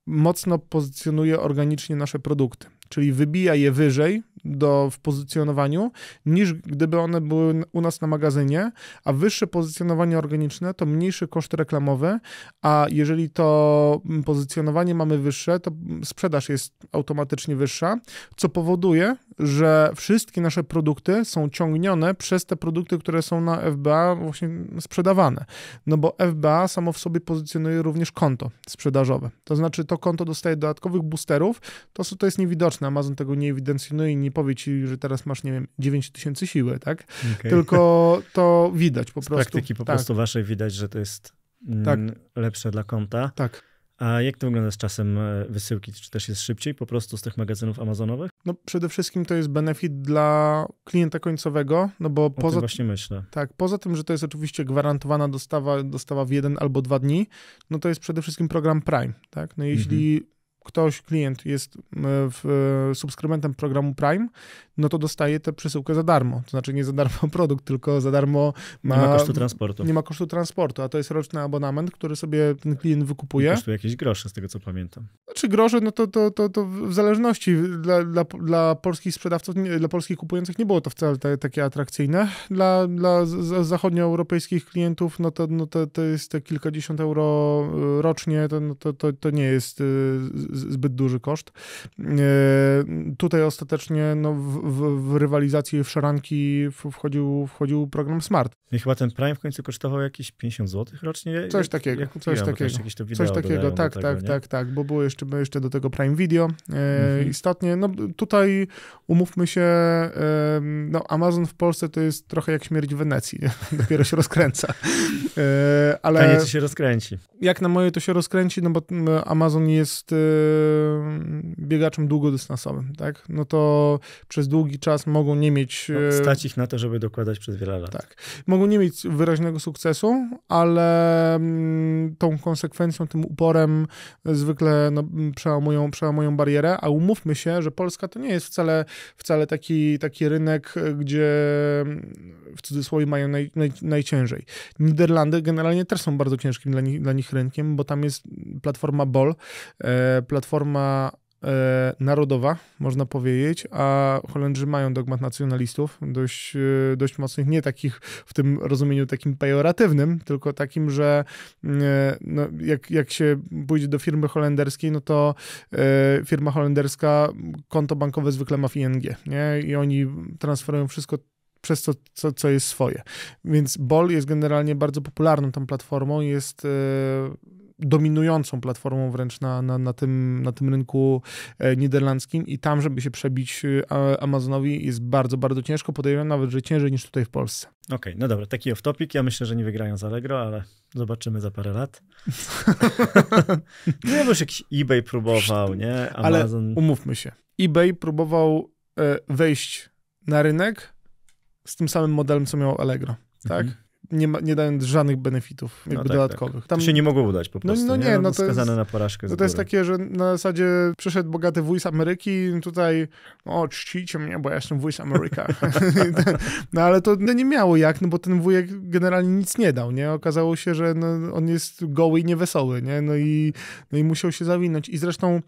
mocno pozycjonuje organicznie nasze produkty, czyli wybija je wyżej, do, w pozycjonowaniu, niż gdyby one były u nas na magazynie, a wyższe pozycjonowanie organiczne to mniejszy koszt reklamowy, a jeżeli to mm, pozycjonowanie mamy wyższe, to mm, sprzedaż jest automatycznie wyższa, co powoduje, że wszystkie nasze produkty są ciągnione przez te produkty, które są na FBA właśnie sprzedawane. No bo FBA samo w sobie pozycjonuje również konto sprzedażowe. To znaczy to konto dostaje dodatkowych boosterów, to, to jest niewidoczne, Amazon tego nie ewidencjonuje i nie powie ci, że teraz masz, nie wiem, 9000 siły, tak? Okay. Tylko to widać po Z prostu. Z praktyki po tak. prostu waszej widać, że to jest mm, tak. lepsze dla konta. Tak. A jak to wygląda z czasem e, wysyłki? Czy też jest szybciej po prostu z tych magazynów amazonowych? No przede wszystkim to jest benefit dla klienta końcowego, no bo o poza... właśnie myślę. Tak, poza tym, że to jest oczywiście gwarantowana dostawa, dostawa w jeden albo dwa dni, no to jest przede wszystkim program Prime, tak? No jeśli mhm ktoś, klient jest e, w, e, subskrybentem programu Prime, no to dostaje tę przesyłkę za darmo. To znaczy nie za darmo [LAUGHS] produkt, tylko za darmo ma, Nie ma kosztu transportu. Nie ma kosztu transportu, a to jest roczny abonament, który sobie ten klient wykupuje. I kosztuje jakieś grosze, z tego co pamiętam czy groże, no to, to, to, to w zależności. Dla, dla, dla polskich sprzedawców, dla polskich kupujących nie było to wcale te, takie atrakcyjne. Dla, dla zachodnioeuropejskich klientów, no to, no to, to jest te kilkadziesiąt euro y, rocznie, to, no to, to, to nie jest y, zbyt duży koszt. Y, tutaj ostatecznie no, w, w, w rywalizacji w szaranki wchodził, wchodził program Smart. I chyba ten Prime w końcu kosztował jakieś 50 zł rocznie? Coś takiego, jak, coś takiego. Jakieś to wideo coś takiego, tak, tak, tak, tak, bo było jeszcze chyba jeszcze do tego Prime Video. E, mhm. Istotnie, no tutaj umówmy się, no Amazon w Polsce to jest trochę jak śmierć w Wenecji, [LAUGHS] dopiero się rozkręca. E, ale się rozkręci. Jak na moje to się rozkręci, no bo Amazon jest e, biegaczem długodystansowym, tak? No to przez długi czas mogą nie mieć... No, stać ich na to, żeby dokładać przez wiele lat. Tak. Mogą nie mieć wyraźnego sukcesu, ale tą konsekwencją, tym uporem zwykle no, przełamują, przełamują barierę, a umówmy się, że Polska to nie jest wcale, wcale taki, taki rynek, e, gdzie w cudzysłowie mają naj, naj, najciężej. Niderlandy generalnie też są bardzo ciężkim dla nich, dla nich rynkiem, bo tam jest platforma BOL, e, platforma E, narodowa, można powiedzieć, a Holendrzy mają dogmat nacjonalistów, dość, e, dość mocnych, nie takich w tym rozumieniu takim pejoratywnym, tylko takim, że e, no, jak, jak się pójdzie do firmy holenderskiej, no to firma holenderska konto bankowe zwykle ma w ING, nie? I oni transferują wszystko przez to, co, co jest swoje. Więc Bol jest generalnie bardzo popularną tą platformą, jest dominującą platformą wręcz na, na, na, tym, na tym rynku e, niderlandzkim i tam, żeby się przebić e, Amazonowi jest bardzo, bardzo ciężko. Podejrzewam nawet, że ciężej niż tutaj w Polsce. Okej, okay, no dobra, taki off-topic. Ja myślę, że nie wygrają z Allegro, ale zobaczymy za parę lat. [LAUGHS] No bo już jakiś eBay próbował, nie? Amazon... Ale umówmy się. eBay próbował e, wejść na rynek z tym samym modelem, co miał Allegro, tak? Mhm nie, ma, nie dając żadnych benefitów no tak, tak, dodatkowych. Tak. Tam to się nie mogło udać po no, prostu. No, no nie, nie, no to jest, na porażkę. No to jest takie, że na zasadzie przyszedł bogaty wuj z Ameryki tutaj, o czcicie mnie, bo ja jestem wuj z Ameryka. [LAUGHS] no ale to no, nie miało jak, no bo ten wujek generalnie nic nie dał, nie? Okazało się, że no, on jest goły i niewesoły, nie? No i, no i musiał się zawinąć. I zresztą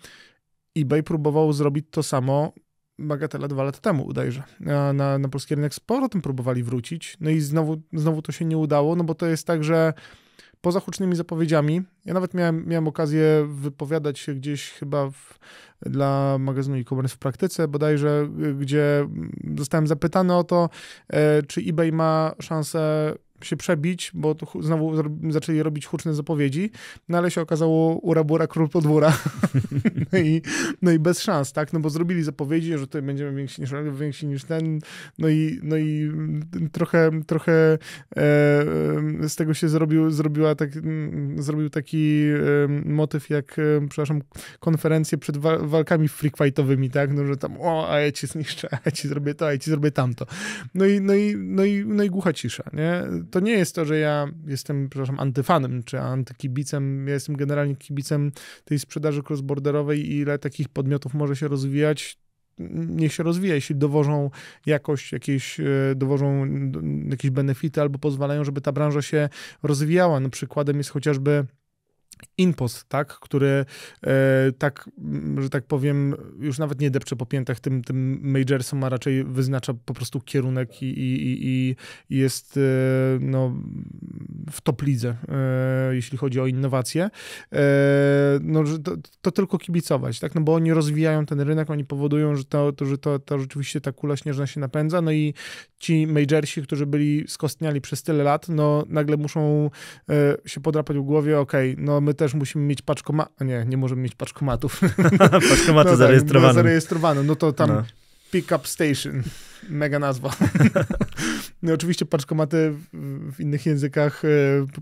eBay próbował zrobić to samo bagatela dwa lata temu, udajże, na, na, polski rynek. Sporo tym próbowali wrócić, no i znowu, znowu to się nie udało, no bo to jest tak, że poza hucznymi zapowiedziami, ja nawet miałem, miałem okazję wypowiadać się gdzieś chyba w, dla magazynu e-commerce w praktyce bodajże, gdzie zostałem zapytany o to, e, czy eBay ma szansę się przebić, bo znowu zaczęli robić huczne zapowiedzi, no ale się okazało urabura król podwóra. no, [LAUGHS] i, no i bez szans, tak? No bo zrobili zapowiedzi, że tutaj będziemy więksi niż, więksi niż ten, no i, no i trochę, trochę e, e z tego się zrobił, zrobiła tak, zrobił taki e, motyw jak, e, przepraszam, konferencję przed wa walkami freakfightowymi, tak? No, że tam, o, a ja ci zniszczę, a ja ci zrobię to, a ja ci zrobię tamto. No i, no i, no i, no i głucha cisza, nie? to nie jest to, że ja jestem, przepraszam, antyfanem czy antykibicem. Ja jestem generalnie kibicem tej sprzedaży crossborderowej i ile takich podmiotów może się rozwijać niech się rozwija, jeśli dowożą jakość, jakieś, e, dowożą jakieś benefity albo pozwalają, żeby ta branża się rozwijała. No przykładem jest chociażby impost, tak, który e, tak, że tak powiem, już nawet nie depcze po piętach tym, tym majorsom, a raczej wyznacza po prostu kierunek i, i, i jest e, no, w top lidze, e, jeśli chodzi o innowacje. E, no, to, to, tylko kibicować, tak, no bo oni rozwijają ten rynek, oni powodują, że to, to, że to, to rzeczywiście ta kula śnieżna się napędza, no i ci majorsi, którzy byli skostniali przez tyle lat, no nagle muszą e, się podrapać w głowie, okej, okay, no my też musimy mieć paczkomat. Nie, nie możemy mieć paczkomatów. [LAUGHS] Paczkomaty no, tak, zarejestrowane. No, zarejestrowane. No to tam no. Pickup Station. Mega nazwa. [LAUGHS] no oczywiście paczkomaty w innych językach, e,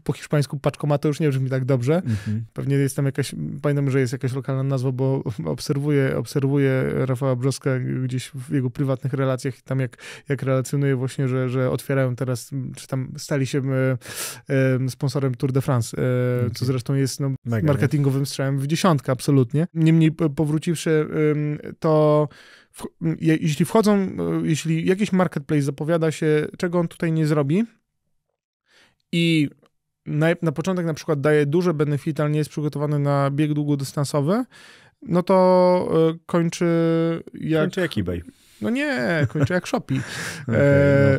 po hiszpańsku paczkomaty już nie brzmi tak dobrze. Mhm. Pewnie jest tam jakaś, pamiętam, że jest jakaś lokalna nazwa, bo obserwuję, obserwuję Rafała Brzoska gdzieś w jego prywatnych relacjach i tam jak, jak relacjonuje właśnie, że, że otwierają teraz, czy tam stali się e, e, sponsorem Tour de France, okay. Mhm. co zresztą jest no, Mega, marketingowym nie? strzałem w dziesiątkę, absolutnie. Niemniej powróciwszy, to jeśli wchodzą, e, jeśli jakiś marketplace zapowiada się, czego on tutaj nie zrobi i na, na początek na przykład daje duże benefity, ale nie jest przygotowany na bieg długodystansowy, no to e, kończy jak... Kończy jak eBay. No nie, kończy jak Shopee. [LAUGHS] okay,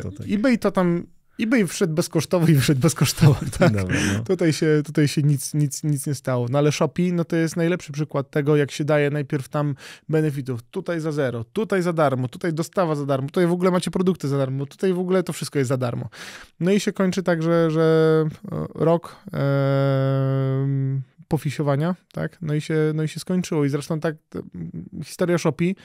no to e, tak. eBay to tam i by im wszedł bezkosztowo i wyszedł bezkosztowo. [LAUGHS] Tak? Dobra, no. Tutaj się, tutaj się nic, nic, nic nie stało. No ale Shopee no to jest najlepszy przykład tego, jak się daje najpierw tam benefitów. Tutaj za zero, tutaj za darmo, tutaj dostawa za darmo, tutaj w ogóle macie produkty za darmo, tutaj w ogóle to wszystko jest za darmo. No i się kończy tak, że, że e, rok yy, pofisiowania, tak? No i, się, no i się skończyło. I zresztą tak mm, historia Shopee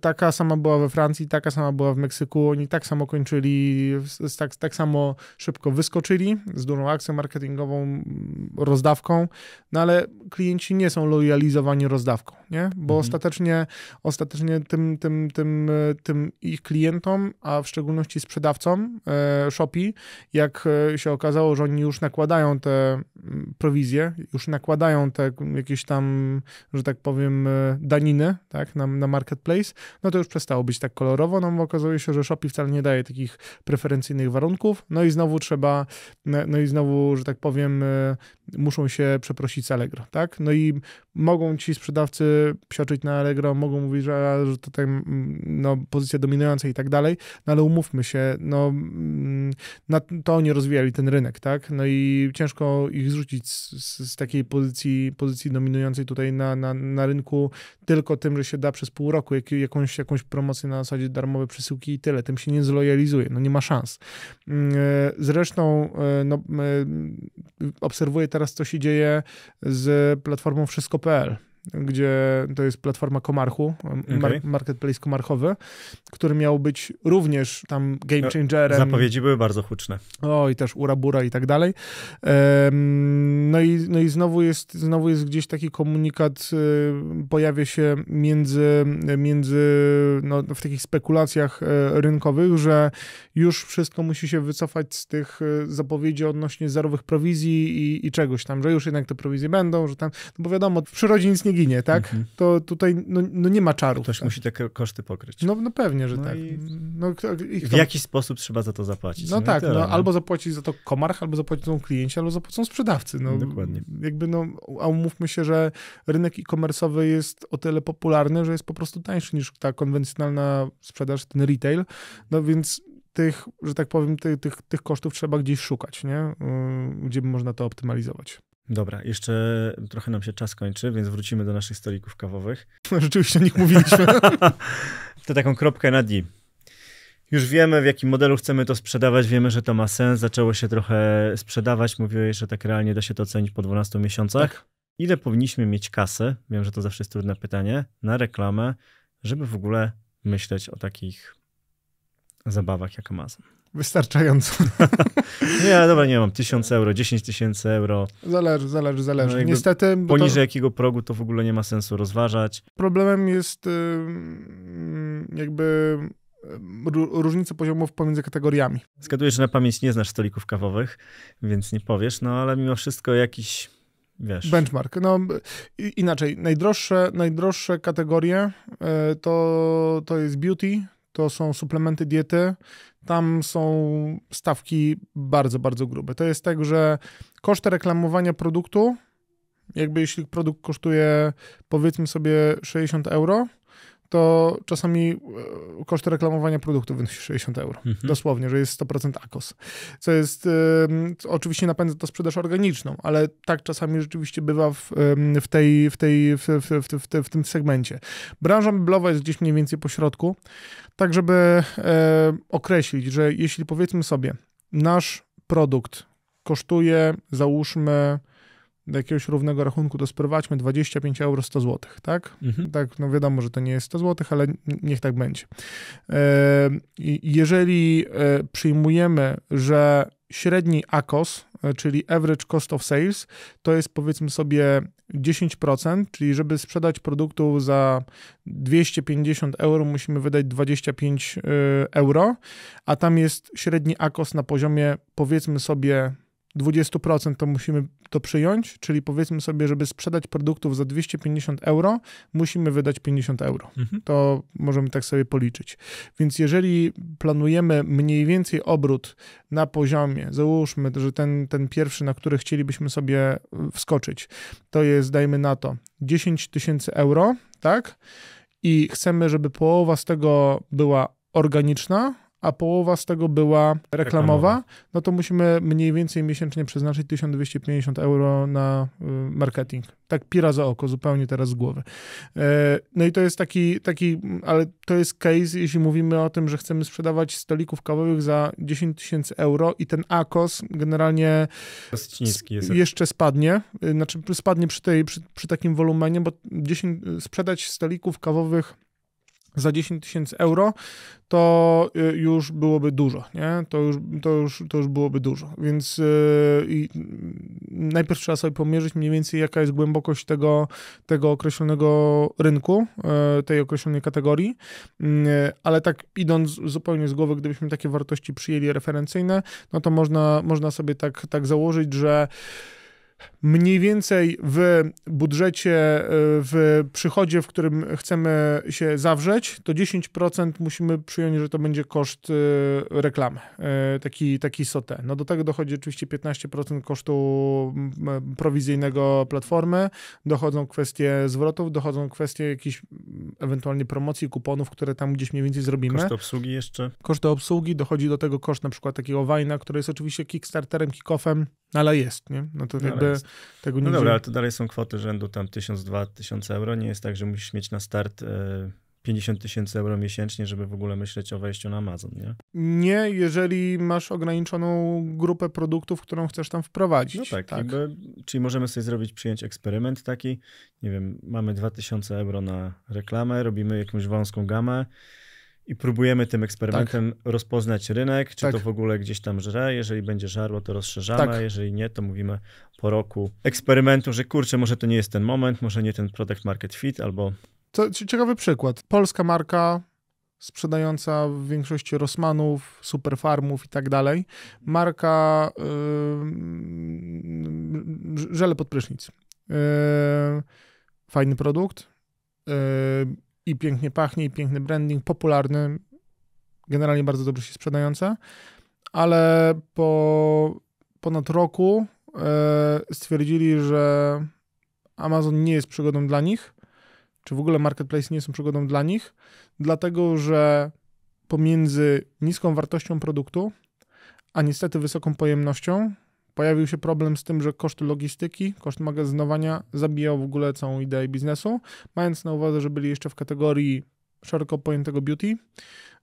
Taka sama była we Francji, taka sama była w Meksyku. Oni tak samo kończyli, tak, tak samo szybko wyskoczyli z dużą akcją marketingową, mm, rozdawką, no ale klienci nie są lojalizowani rozdawką, nie? Bo mhm. ostatecznie, ostatecznie tym, tym, tym, e, tym ich klientom, a w szczególności sprzedawcom e, Shopi, jak e, się okazało, że oni już nakładają te mm, prowizje, już nakładają te mm, jakieś tam, że tak powiem, e, daniny tak, na, na marketplace, no to już przestało być tak kolorowo, no bo okazuje się, że Shopee wcale nie daje takich preferencyjnych warunków, no i znowu trzeba, no, no i znowu, że tak powiem, e, muszą się przeprosić z Allegro, tak? No i mogą ci sprzedawcy psioczyć na Allegro, mogą mówić, że, że to tak, mm, no, pozycja dominująca i tak dalej, no ale umówmy się, no, mm, na to oni rozwijali ten rynek, tak? No i ciężko ich zrzucić z, z, takiej pozycji, pozycji dominującej tutaj na, na, na rynku tylko tym, że się da przez pół roku jak, jakąś, jakąś promocję na zasadzie darmowe przesyłki i tyle. Tym się nie zlojalizuje, no nie ma szans. Mm, e, zresztą e, no, e, obserwuję teraz, co się dzieje z platformą Wszystko är. gdzie to jest platforma Komarchu, mar marketplace komarchowy, który miał być również tam game no, changerem. Zapowiedzi były bardzo huczne. O, i też Urabura i tak dalej. No i, no i znowu, jest, znowu jest gdzieś taki komunikat, y, pojawia się między, między no, w takich spekulacjach e, rynkowych, że już wszystko musi się wycofać z tych e, zapowiedzi odnośnie zerowych prowizji i, i czegoś tam, że już jednak te prowizje będą, że tam, no bo wiadomo, w przyrodzie nic nie nie ginie, tak? Mhm. To tutaj no, no, nie ma czaru. Ktoś tak. musi te koszty pokryć. No, no pewnie, że no tak. I... No, kto, w jakiś sposób trzeba za to zapłacić. No, no tak, tyle, no, no, albo zapłacić za to komarch, albo zapłacą klienci, albo zapłacą sprzedawcy. No, Dokładnie. Jakby no, a umówmy się, że rynek e commerce jest o tyle popularny, że jest po prostu tańszy niż ta konwencjonalna sprzedaż, ten retail. No więc tych, że tak powiem, tych, tych, tych kosztów trzeba gdzieś szukać, nie? Y, gdzie można to optymalizować. Dobra, jeszcze trochę nam się czas kończy, więc wrócimy do naszych stolików kawowych. rzeczywiście [LAUGHS] o nich mówiliśmy. [LAUGHS] to taką kropkę na D. Już wiemy, w jakim modelu chcemy to sprzedawać, wiemy, że to ma sens. Zaczęło się trochę sprzedawać. Mówiłeś, że tak realnie da się to ocenić po 12 miesiącach. Tak. Ile powinniśmy mieć kasy? Wiem, że to zawsze jest trudne pytanie, na reklamę, żeby w ogóle myśleć o takich zabawach jak Amazon. Wystarczająco. [LAUGHS] nie, dobra, nie mam. 1000 euro, 10 tysięcy euro. Zależy, zależy, zależy. No Niestety. Poniżej to... jakiego progu to w ogóle nie ma sensu rozważać. Problemem jest y, mm, jakby y, różnica poziomów pomiędzy kategoriami. Zgaduję, że na pamięć nie znasz stolików kawowych, więc nie powiesz, no ale mimo wszystko jakiś Wiesz. Benchmark. No inaczej, najdroższe, najdroższe kategorie y, to, to jest beauty, to są suplementy diety, tam są stawki bardzo, bardzo grube. To jest tak, że koszty reklamowania produktu, jakby jeśli produkt kosztuje powiedzmy sobie 60 euro, to czasami e, koszty reklamowania produktu wynosi 60 euro. Mhm. Dosłownie, że jest 100% AKOS. Co jest, e, co oczywiście napędza to sprzedaż organiczną, ale tak czasami rzeczywiście bywa w, w, tej, w, tej, w, w, w, w, w tym segmencie. Branża meblowa jest gdzieś mniej więcej po środku, tak żeby e, określić, że jeśli powiedzmy sobie, nasz produkt kosztuje, załóżmy, do jakiegoś równego rachunku, to sprowadźmy 25 euro 100 zł, tak? Mhm. Tak, no wiadomo, że to nie jest 100 zł, ale niech tak będzie. E, jeżeli e, przyjmujemy, że średni ACOS, e, czyli average cost of sales, to jest powiedzmy sobie 10%, czyli żeby sprzedać produktu za 250 euro, musimy wydać 25 euro, a tam jest średni ACOS na poziomie powiedzmy sobie 20% to musimy to przyjąć, czyli powiedzmy sobie, żeby sprzedać produktów za 250 euro, musimy wydać 50 euro. Mhm. To możemy tak sobie policzyć. Więc jeżeli planujemy mniej więcej obrót na poziomie, załóżmy, że ten, ten pierwszy, na który chcielibyśmy sobie y, wskoczyć, to jest, dajmy na to, 10 tysięcy euro, tak? I chcemy, żeby połowa z tego była organiczna, a połowa z tego była reklamowa, reklamowa. no to musimy mniej więcej miesięcznie przeznaczyć 1250 euro na y, marketing. Tak pira za oko, zupełnie teraz z głowy. E, no i to jest taki, taki ale to jest case, jeśli mówimy o tym, że chcemy sprzedawać stolików kawowych za 10 tysięcy euro i ten AKOS generalnie jeszcze spadnie, y, znaczy spadnie przy, tej, przy, przy takim wolumenie, bo 10, y, sprzedać stolików kawowych za 10 tysięcy euro, to y, już byłoby dużo, nie? To już, to już, to już byłoby dużo. Więc yy, najpierw trzeba sobie pomierzyć mniej więcej, jaka jest głębokość tego, tego określonego rynku, yy, tej określonej kategorii, yy, ale tak idąc zupełnie z głowy, gdybyśmy takie wartości przyjęli referencyjne, no to można, można sobie tak, tak założyć, że mniej więcej w budżecie, e, w przychodzie, w którym chcemy się zawrzeć, to 10% musimy przyjąć, że to będzie koszt e, reklamy, e, taki, taki SOTE. No do tego dochodzi oczywiście 15% kosztu prowizyjnego platformy, dochodzą kwestie zwrotów, dochodzą kwestie jakichś ewentualnie promocji, kuponów, które tam gdzieś mniej więcej zrobimy. Koszt obsługi jeszcze? Koszt obsługi, dochodzi do tego koszt na przykład takiego Wajna, który jest oczywiście Kickstarterem, kickoffem, ale jest, nie? No to jakby tego no nie No dobra, ale to dalej są kwoty rzędu tam 1000-2000 euro. Nie jest tak, że musisz mieć na start 50 e, tysięcy euro miesięcznie, żeby w ogóle myśleć o wejściu na Amazon, nie? Nie, jeżeli masz ograniczoną grupę produktów, którą chcesz tam wprowadzić. No tak, tak. Jakby, czyli możemy sobie zrobić, przyjąć eksperyment taki, nie wiem, mamy 2000 euro na reklamę, robimy jakąś wąską gamę, i próbujemy tym eksperymentem tak. rozpoznać rynek, czy tak. to w ogóle gdzieś tam żre. Jeżeli będzie żarło, to rozszerzamy, tak. jeżeli nie, to mówimy po roku eksperymentu, że kurczę, może to nie jest ten moment, może nie ten product market fit, albo... To ciekawy przykład. Polska marka sprzedająca w większości Rosmanów, superfarmów i tak dalej. Marka yy, żele pod prysznic. Yy, fajny produkt, yy, i pięknie pachnie, i piękny branding, popularny, generalnie bardzo dobrze się sprzedające ale po ponad roku e, stwierdzili, że Amazon nie jest przygodą dla nich, czy w ogóle marketplace nie są przygodą dla nich, dlatego że pomiędzy niską wartością produktu, a niestety wysoką pojemnością pojawił się problem z tym, że koszty logistyki, koszt magazynowania zabijał w ogóle całą ideę biznesu, mając na uwadze, że byli jeszcze w kategorii szeroko pojętego beauty,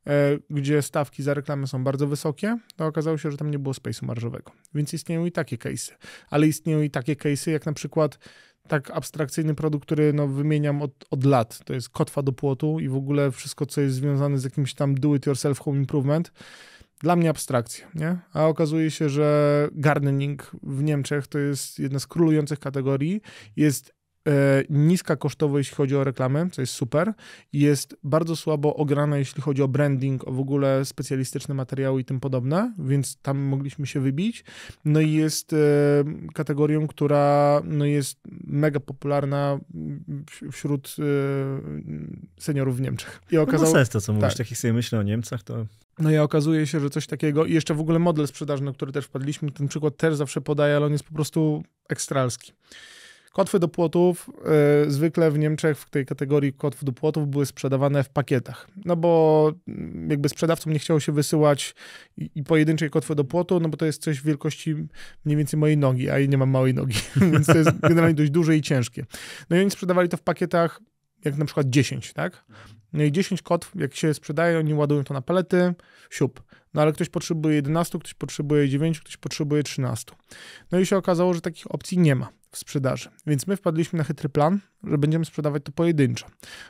e, gdzie stawki za reklamy są bardzo wysokie, to okazało się, że tam nie było space'u marżowego. Więc istnieją i takie case'y. Ale istnieją i takie case'y, jak na przykład tak abstrakcyjny produkt, który no, wymieniam od, od lat. To jest kotwa do płotu i w ogóle wszystko, co jest związane z jakimś tam do it yourself home improvement dla mnie abstrakcja, nie? A okazuje się, że gardening w Niemczech to jest jedna z królujących kategorii, jest E, niska kosztowo, jeśli chodzi o reklamę, co jest super. Jest bardzo słabo ograna, jeśli chodzi o branding, o w ogóle specjalistyczne materiały i tym podobne, więc tam mogliśmy się wybić. No i jest e, kategorią, która no jest mega popularna wśród e, seniorów w Niemczech. I no, okazało... No, no to, co mówisz, tak. takich sobie myślę o Niemcach, to... No i okazuje się, że coś takiego, i jeszcze w ogóle model sprzedażny, na który też wpadliśmy, ten przykład też zawsze podaję, ale on jest po prostu ekstralski. Kotwy do płotów y, zwykle w Niemczech w tej kategorii kotw do płotów były sprzedawane w pakietach, no bo mm, jakby sprzedawcom nie chciało się wysyłać i, i pojedynczej kotwy do płotu, no bo to jest coś w wielkości mniej więcej mojej nogi, a ja nie mam małej nogi, [LAUGHS] więc to jest generalnie dość duże i ciężkie. No i oni sprzedawali to w pakietach jak na przykład 10, tak? No i 10 kotw, jak się sprzedaje, oni ładują to na palety, siup. No ale ktoś potrzebuje 11, ktoś potrzebuje 9, ktoś potrzebuje 13. No i się okazało, że takich opcji nie ma w sprzedaży. Więc my wpadliśmy na chytry plan, że będziemy sprzedawać to pojedynczo.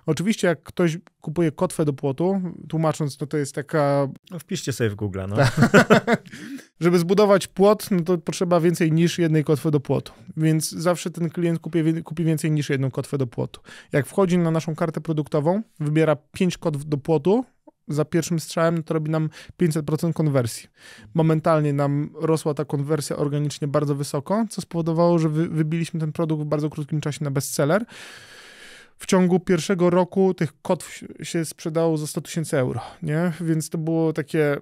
Oczywiście, jak ktoś kupuje kotwę do płotu, tłumacząc, no to jest taka. No wpiszcie sobie w Google, no. Tak. [LAUGHS] Żeby zbudować płot, no to potrzeba więcej niż jednej kotwy do płotu. Więc zawsze ten klient kupi, kupi więcej niż jedną kotwę do płotu. Jak wchodzi na naszą kartę produktową, wybiera pięć kotw do płotu, za pierwszym strzałem, to robi nam 500% konwersji. Momentalnie nam rosła ta konwersja organicznie bardzo wysoko, co spowodowało, że wy, wybiliśmy ten produkt w bardzo krótkim czasie na bestseller. W ciągu pierwszego roku tych kotów się sprzedało za 100 tysięcy euro, nie? Więc to było takie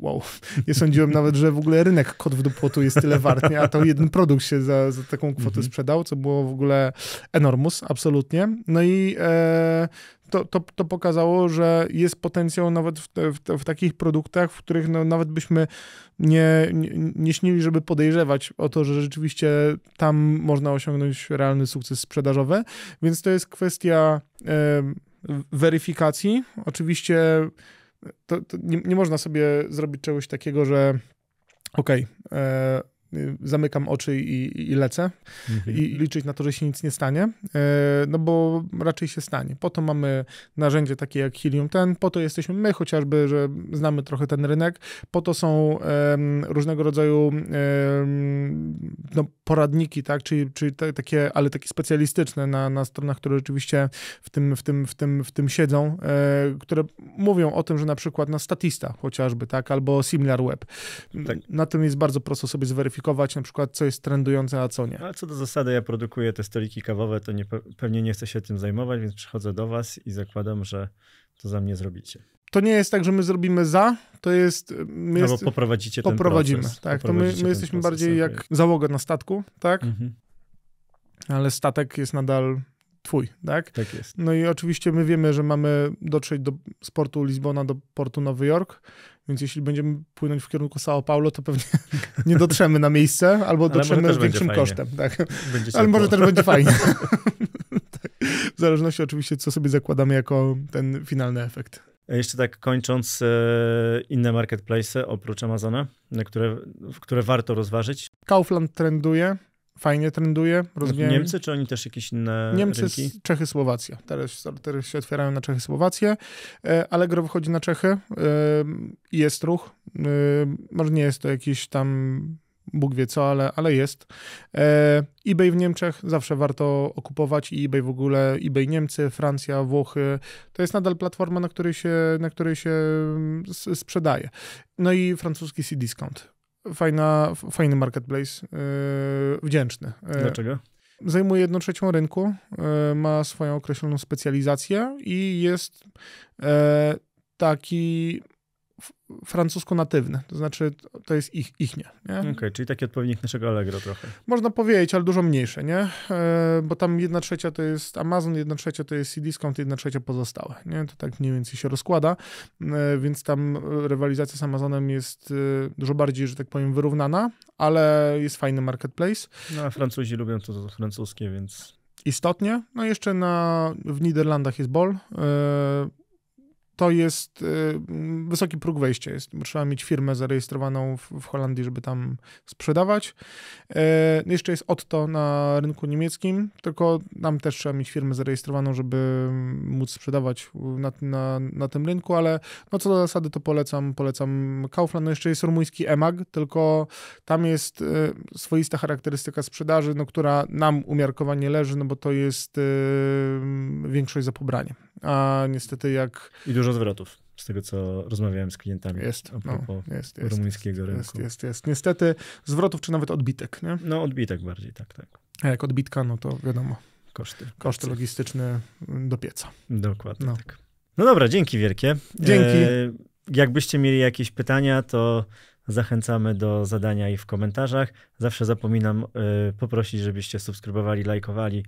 wow, nie sądziłem nawet, że w ogóle rynek kotw do płotu jest tyle wart, nie? a to jeden produkt się za, za taką kwotę mhm. sprzedał, co było w ogóle enormus, absolutnie. No i e, to, to, to, pokazało, że jest potencjał nawet w, w, w takich produktach, w których no, nawet byśmy nie, nie, nie śnili, żeby podejrzewać o to, że rzeczywiście tam można osiągnąć realny sukces sprzedażowy. Więc to jest kwestia e, weryfikacji. Oczywiście to, to nie, nie, można sobie zrobić czegoś takiego, że okej, okay, e, Y, zamykam oczy i, i lecę mhm. i liczyć na to, że się nic nie stanie, e, no bo raczej się stanie. Po to mamy narzędzie takie jak Helium Ten, po to jesteśmy my chociażby, że znamy trochę ten rynek, po to są różnego rodzaju no, poradniki, tak, czyli, czyli te, takie, ale takie specjalistyczne na, na stronach, które rzeczywiście w tym, w tym, w tym, w tym siedzą, e, które mówią o tym, że na przykład na Statista chociażby, tak, albo Similar Web. Tak. Na tym jest bardzo prosto sobie zweryfikować na przykład, co jest trendujące, a co nie. Ale co do zasady, ja produkuję te stoliki kawowe, to nie, pewnie nie chcę się tym zajmować, więc przychodzę do was i zakładam, że to za mnie zrobicie. To nie jest tak, że my zrobimy za, to jest... Y, my Albo no jest, poprowadzicie ten poprowadzimy, proces. Tak, to my, my jesteśmy bardziej jak załoga na statku, tak? Mhm. Ale statek jest nadal twój, tak? Tak jest. No i oczywiście my wiemy, że mamy dotrzeć do z portu Lizbona do portu Nowy Jork, więc jeśli będziemy płynąć w kierunku Sao Paulo, to pewnie [LAUGHS] nie dotrzemy na miejsce albo dotrzemy z większym kosztem. Tak. Ale może też będzie fajnie. [LAUGHS] Tak. W zależności oczywiście, co sobie zakładamy jako ten finalny efekt. E, jeszcze tak kończąc, e, inne marketplace oprócz Amazona, które, które warto rozważyć. Kaufland trenduje, fajnie trenduje, rozumiem Niemcy, czy oni też jakieś inne Niemcy, rynki? Czechy, Słowacja. Teraz, teraz się otwierają na Czechy, Słowację. E, Allegro wychodzi na Czechy. E, jest ruch. E, może nie jest to jakiś tam Bóg wie co, ale, ale jest. eBay w Niemczech zawsze warto okupować i eBay w ogóle, eBay Niemcy, Francja, Włochy. To jest nadal platforma, na której się, na której się mm, sprzedaje. No i francuski C-Discount fajna, fajny marketplace, e, wdzięczny. E, Dlaczego? Zajmuje jedną trzecią rynku, e, ma swoją określoną specjalizację i jest taki francusko-natywny, to znaczy to jest ich, ichnie. Okej, okay, czyli taki odpowiednik naszego Allegro trochę. Można powiedzieć, ale dużo mniejsze, nie? E, bo tam jedna trzecia to jest Amazon, jedna trzecia to jest CD-Discount, jedna trzecia pozostałe, nie? To tak mniej więcej się rozkłada, e, więc tam rywalizacja z Amazonem jest e, dużo bardziej, że tak powiem, wyrównana, ale jest fajny marketplace. No a Francuzi lubią to francuskie, więc... Istotnie. No jeszcze na, w Niderlandach jest Bol, to jest y, mm, wysoki próg wejścia. Jest, trzeba mieć firmę zarejestrowaną w, w Holandii, żeby tam sprzedawać. E, no jeszcze jest Otto na rynku niemieckim, tylko tam też trzeba mieć firmę zarejestrowaną, żeby móc sprzedawać na, na, na tym rynku, ale no co do zasady to polecam, polecam Kaufland. No jeszcze jest rumuński EMAG, tylko tam jest y, swoista charakterystyka sprzedaży, no, która nam umiarkowanie leży, no bo to jest y, większość za pobranie. A niestety jak... I dużo zwrotów z tego, co rozmawiałem z klientami. Jest, no, jest, jest, rumuńskiego rynku. Jest, jest, jest. Niestety zwrotów, czy nawet odbitek, nie? No odbitek bardziej, tak, tak. A jak odbitka, no to wiadomo. Koszty. Koszty logistyczne do pieca. Dokładnie no. tak. No dobra, dzięki wielkie. Dzięki. E, jakbyście mieli jakieś pytania, to zachęcamy do zadania ich w komentarzach. Zawsze zapominam e, poprosić, żebyście subskrybowali, lajkowali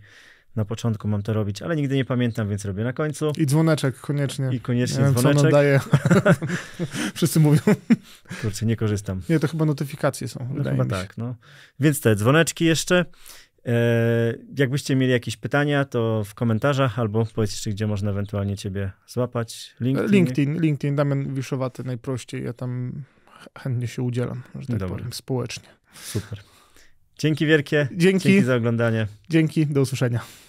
na początku mam to robić, ale nigdy nie pamiętam, więc robię na końcu. I dzwoneczek koniecznie. I koniecznie nie dzwoneczek. Wiem, daje. [LAUGHS] Wszyscy mówią. Kurczę, nie korzystam. Nie, to chyba notyfikacje są. No chyba tak, no. Więc te dzwoneczki jeszcze. E, jakbyście mieli jakieś pytania, to w komentarzach albo powiedzcie, gdzie można ewentualnie ciebie złapać. LinkedIn. LinkedIn, LinkedIn Damian Wiszowaty najprościej. Ja tam chętnie się udzielam, że tak Dobry. powiem, społecznie. Super. Dzięki wielkie. Dzięki. Dzięki za oglądanie. Dzięki, do usłyszenia.